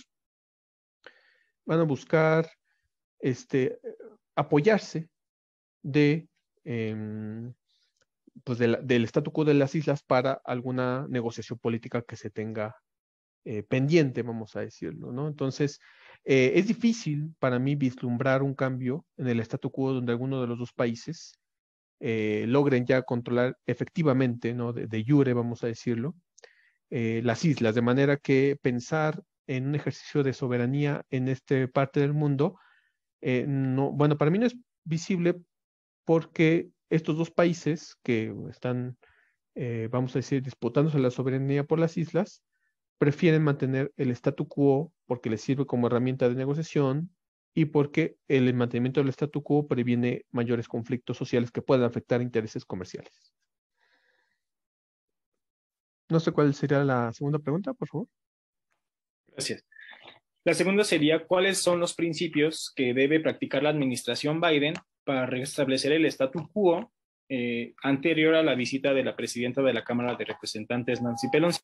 van a buscar este, apoyarse de, em, pues del statu quo de las islas para alguna negociación política que se tenga eh, pendiente, vamos a decirlo, ¿no? Entonces, eh, es difícil para mí vislumbrar un cambio en el statu quo donde alguno de los dos países eh, logren ya controlar efectivamente, ¿no? De, de jure, vamos a decirlo, las islas, de manera que pensar en un ejercicio de soberanía en esta parte del mundo, no, bueno, para mí no es visible porque estos dos países que están, eh, vamos a decir, disputándose la soberanía por las islas, prefieren mantener el statu quo porque les sirve como herramienta de negociación y porque el mantenimiento del statu quo previene mayores conflictos sociales que puedan afectar intereses comerciales. No sé cuál sería la segunda pregunta, por favor. Gracias. La segunda sería, ¿cuáles son los principios que debe practicar la administración Biden para restablecer el estatus quo eh, anterior a la visita de la presidenta de la Cámara de Representantes, Nancy Pelosi.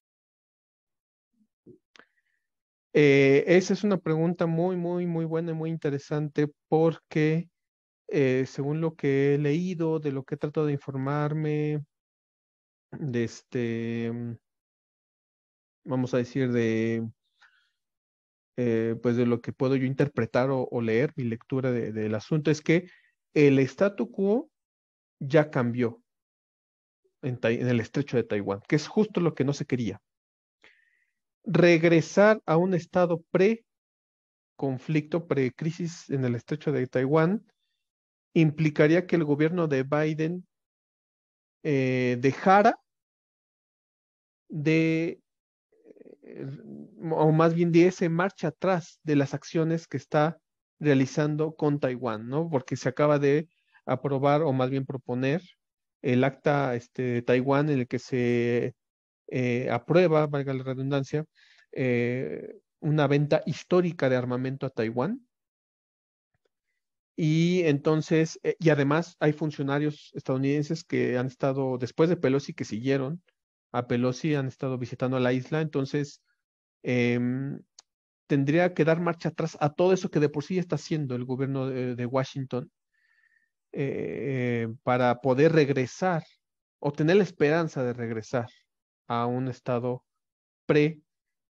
Eh, esa es una pregunta muy, muy, muy buena y muy interesante porque eh, según lo que he leído, de lo que he tratado de informarme, de este, vamos a decir, de, pues de lo que puedo yo interpretar o, leer, mi lectura del asunto es que el statu quo ya cambió en, el estrecho de Taiwán, que es justo lo que no se quería. Regresar a un estado pre-conflicto, pre-crisis en el estrecho de Taiwán, implicaría que el gobierno de Biden eh, dejara de, eh, o más bien diese marcha atrás de las acciones que está realizando con Taiwán, ¿no? Porque se acaba de aprobar o más bien proponer el acta este, de Taiwán en el que se eh, aprueba, valga la redundancia, eh, una venta histórica de armamento a Taiwán. Y entonces, eh, y además hay funcionarios estadounidenses que han estado, después de Pelosi, que siguieron a Pelosi, han estado visitando la isla. Entonces, em, tendría que dar marcha atrás a todo eso que de por sí está haciendo el gobierno de, Washington eh, eh, para poder regresar o tener la esperanza de regresar a un estado pre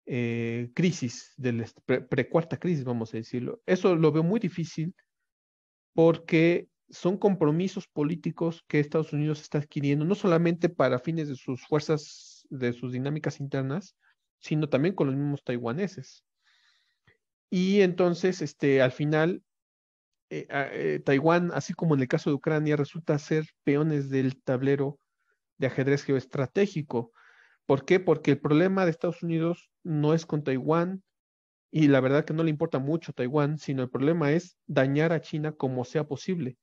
eh, crisis, del pre-cuarta crisis, vamos a decirlo. Eso lo veo muy difícil porque son compromisos políticos que Estados Unidos está adquiriendo, no solamente para fines de sus fuerzas, de sus dinámicas internas, sino también con los mismos taiwaneses. Y entonces, este, al final, eh, eh, Taiwán, así como en el caso de Ucrania, resulta ser peones del tablero de ajedrez geoestratégico. ¿Por qué? Porque el problema de Estados Unidos no es con Taiwán, y la verdad que no le importa mucho Taiwán, sino el problema es dañar a China como sea posible.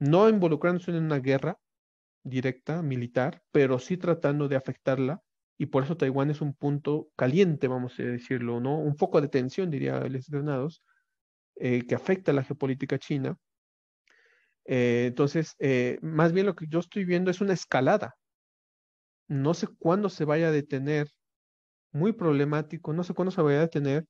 No involucrándose en una guerra directa, militar, pero sí tratando de afectarla y por eso Taiwán es un punto caliente, vamos a decirlo, ¿no? Un foco de tensión, diría los Granados, eh, que afecta a la geopolítica china. Eh, entonces, eh, más bien lo que yo estoy viendo es una escalada. No sé cuándo se vaya a detener, muy problemático, no sé cuándo se vaya a detener.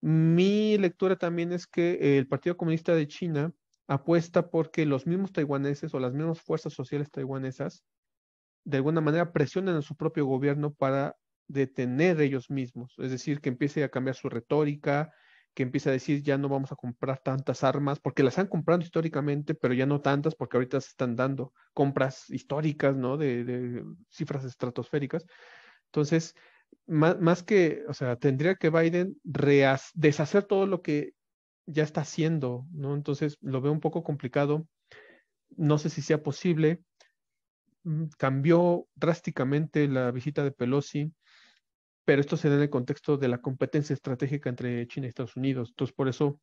Mi lectura también es que el Partido Comunista de China apuesta porque los mismos taiwaneses o las mismas fuerzas sociales taiwanesas de alguna manera presionan a su propio gobierno para detener ellos mismos, es decir, que empiece a cambiar su retórica, que empiece a decir ya no vamos a comprar tantas armas, porque las han comprado históricamente, pero ya no tantas porque ahorita se están dando compras históricas, ¿no? De, de cifras estratosféricas. Entonces, más, más, que, o sea, tendría que Biden deshacer todo lo que ya está haciendo, ¿no? Entonces, lo veo un poco complicado. No sé si sea posible cambió drásticamente la visita de Pelosi, pero esto se da en el contexto de la competencia estratégica entre China y Estados Unidos. Entonces, por eso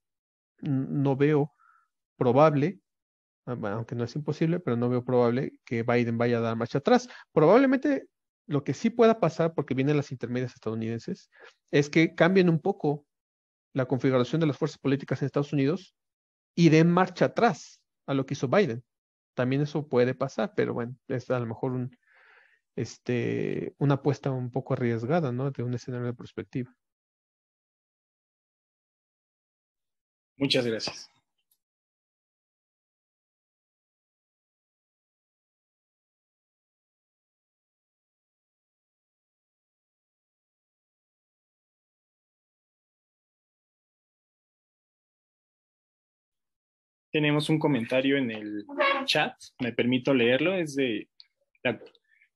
no veo probable, ah, aunque no es imposible, pero no veo probable que Biden vaya a dar marcha atrás. Probablemente lo que sí pueda pasar, porque vienen las intermedias estadounidenses, es que cambien un poco la configuración de las fuerzas políticas en Estados Unidos y den marcha atrás a lo que hizo Biden también eso puede pasar, pero bueno, es a lo mejor un, este, una apuesta un poco arriesgada, ¿no? De un escenario de perspectiva. Muchas gracias. tenemos un comentario en el chat, me permito leerlo, es de,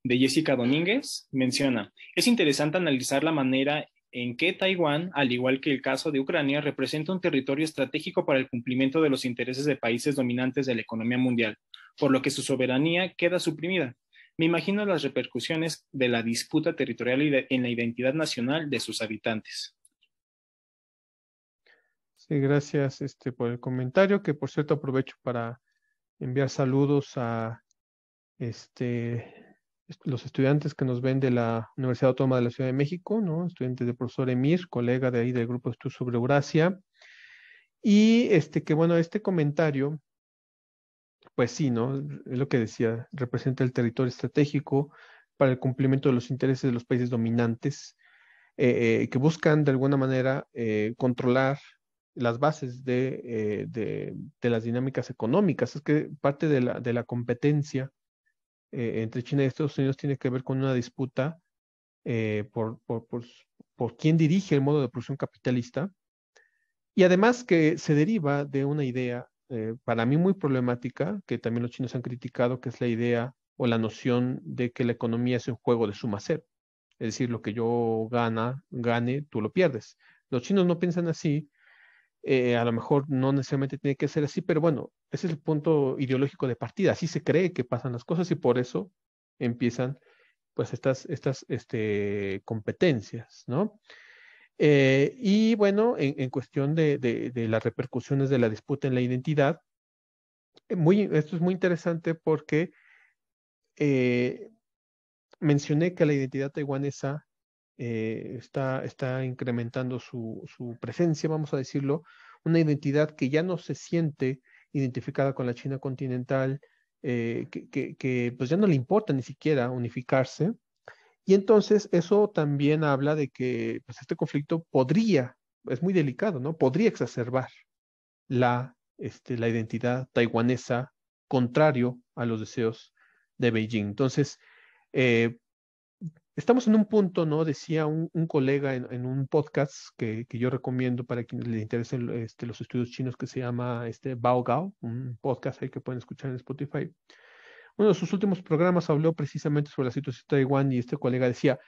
de Jessica Domínguez, menciona, es interesante analizar la manera en que Taiwán, al igual que el caso de Ucrania, representa un territorio estratégico para el cumplimiento de los intereses de países dominantes de la economía mundial, por lo que su soberanía queda suprimida. Me imagino las repercusiones de la disputa territorial en la identidad nacional de sus habitantes gracias este, por el comentario, que por cierto aprovecho para enviar saludos a este, los estudiantes que nos ven de la Universidad Autónoma de la Ciudad de México, ¿no? estudiantes de profesor Emir, colega de ahí del grupo de estudios sobre Eurasia. Y este, que bueno, este comentario, pues sí, ¿no? Es lo que decía, representa el territorio estratégico para el cumplimiento de los intereses de los países dominantes, eh, eh, que buscan de alguna manera eh, controlar las bases eh, de, de, las dinámicas económicas. Es que parte de la, de la competencia eh, entre China y Estados Unidos tiene que ver con una disputa eh, por, por, por, por, quién dirige el modo de producción capitalista y además que se deriva de una idea para mí muy problemática que también los chinos han criticado, que es la idea o la noción de que la economía es un juego de suma cero. Es decir, lo que yo gana, gane, tú lo pierdes. Los chinos no piensan así, eh, a lo mejor no necesariamente tiene que ser así, pero bueno, ese es el punto ideológico de partida. Así se cree que pasan las cosas y por eso empiezan pues estas, estas este, competencias, ¿no? Eh, y bueno, en, cuestión de, de, las repercusiones de la disputa en la identidad, eh, muy, esto es muy interesante porque mencioné que la identidad taiwanesa eh, está, está incrementando su, su, presencia, vamos a decirlo, una identidad que ya no se siente identificada con la China continental, eh, que, que, pues ya no le importa ni siquiera unificarse. Y entonces eso también habla de que pues, este conflicto podría, es muy delicado, ¿no? Podría exacerbar la, este, la identidad taiwanesa contrario a los deseos de Beijing. Entonces, eh, estamos en un punto, ¿no? Decía un, colega en, un podcast que, yo recomiendo para quienes les interesen este, los estudios chinos que se llama este, Bao Gao, un podcast ahí que pueden escuchar en Spotify. Uno de sus últimos programas habló precisamente sobre la situación de Taiwán y este colega decía,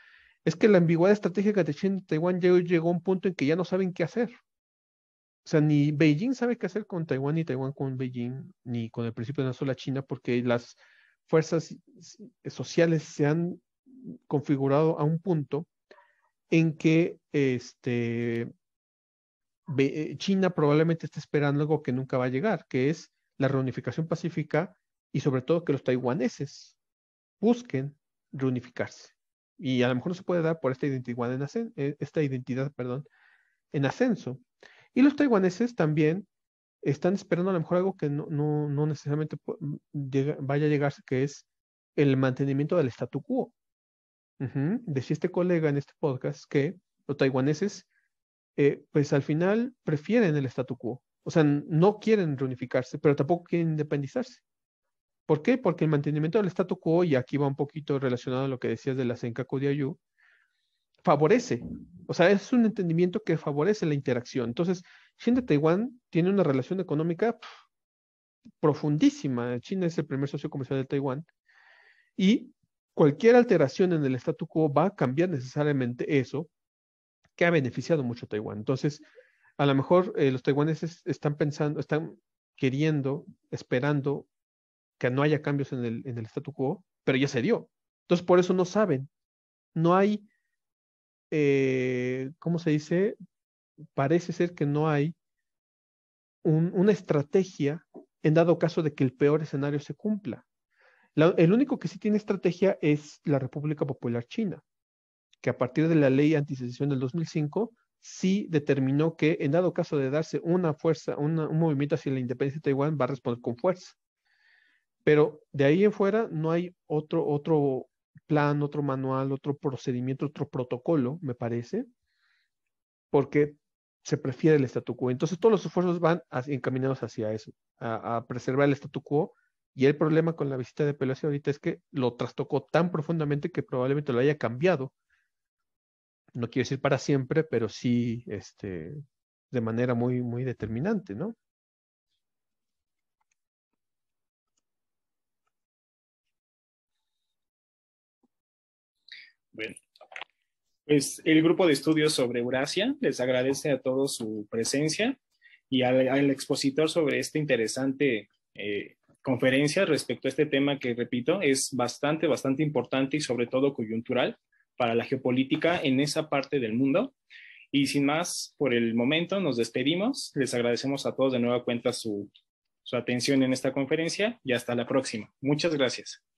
es que la ambigüedad estratégica de China y Taiwán llegó, llegó a un punto en que ya no saben qué hacer. O sea, ni Beijing sabe qué hacer con Taiwán, ni Taiwán con Beijing, ni con el principio de una sola China, porque las fuerzas eh, sociales se han configurado a un punto en que este, eh, China probablemente está esperando algo que nunca va a llegar, que es la reunificación pacífica y sobre todo que los taiwaneses busquen reunificarse. Y a lo mejor no se puede dar por esta identidad eh, en, ascenso. Y los taiwaneses también están esperando a lo mejor algo que no, necesariamente mm, vaya a llegar, que es el mantenimiento del statu quo. Decía este colega en este podcast que los taiwaneses, eh, pues al final prefieren el statu quo. O sea, no quieren reunificarse, pero tampoco quieren independizarse. ¿Por qué? Porque el mantenimiento del statu quo, y aquí va un poquito relacionado a lo que decías de la Senkaku Ayu, favorece. O sea, es un entendimiento que favorece la interacción. Entonces, China y Taiwán tiene una relación económica profundísima. China es el primer socio comercial de Taiwán. Y cualquier alteración en el statu quo va a cambiar necesariamente eso que ha beneficiado mucho a Taiwán. Entonces, a lo mejor eh, los taiwaneses están pensando, están queriendo, esperando que no haya cambios en el, en el statu quo, pero ya se dio. Entonces, por eso no saben. No hay, eh, ¿cómo se dice? Parece ser que no hay una estrategia en dado caso de que el peor escenario se cumpla el único que sí tiene estrategia es la República Popular China, que a partir de la ley antisecesión del 2005 sí determinó que en dado caso de darse una fuerza, un movimiento hacia la independencia de Taiwán va a responder con fuerza. Pero de ahí en fuera no hay otro, otro plan, otro manual, otro procedimiento, otro protocolo, me parece, porque se prefiere el statu quo. Entonces todos los esfuerzos van encaminados hacia eso, a preservar el statu quo y el problema con la visita de apelación ahorita es que lo trastocó tan profundamente que probablemente lo haya cambiado. No quiero decir para siempre, pero sí este, de manera muy, muy determinante, ¿no? Bueno, Pues el grupo de estudios sobre Eurasia les agradece a todos su presencia y al, al expositor sobre este interesante eh, conferencia respecto a este tema que, repito, es bastante, bastante importante y sobre todo coyuntural para la geopolítica en esa parte del mundo. Y sin más, por el momento nos despedimos. Les agradecemos a todos de nueva cuenta su, su atención en esta conferencia y hasta la próxima. Muchas gracias.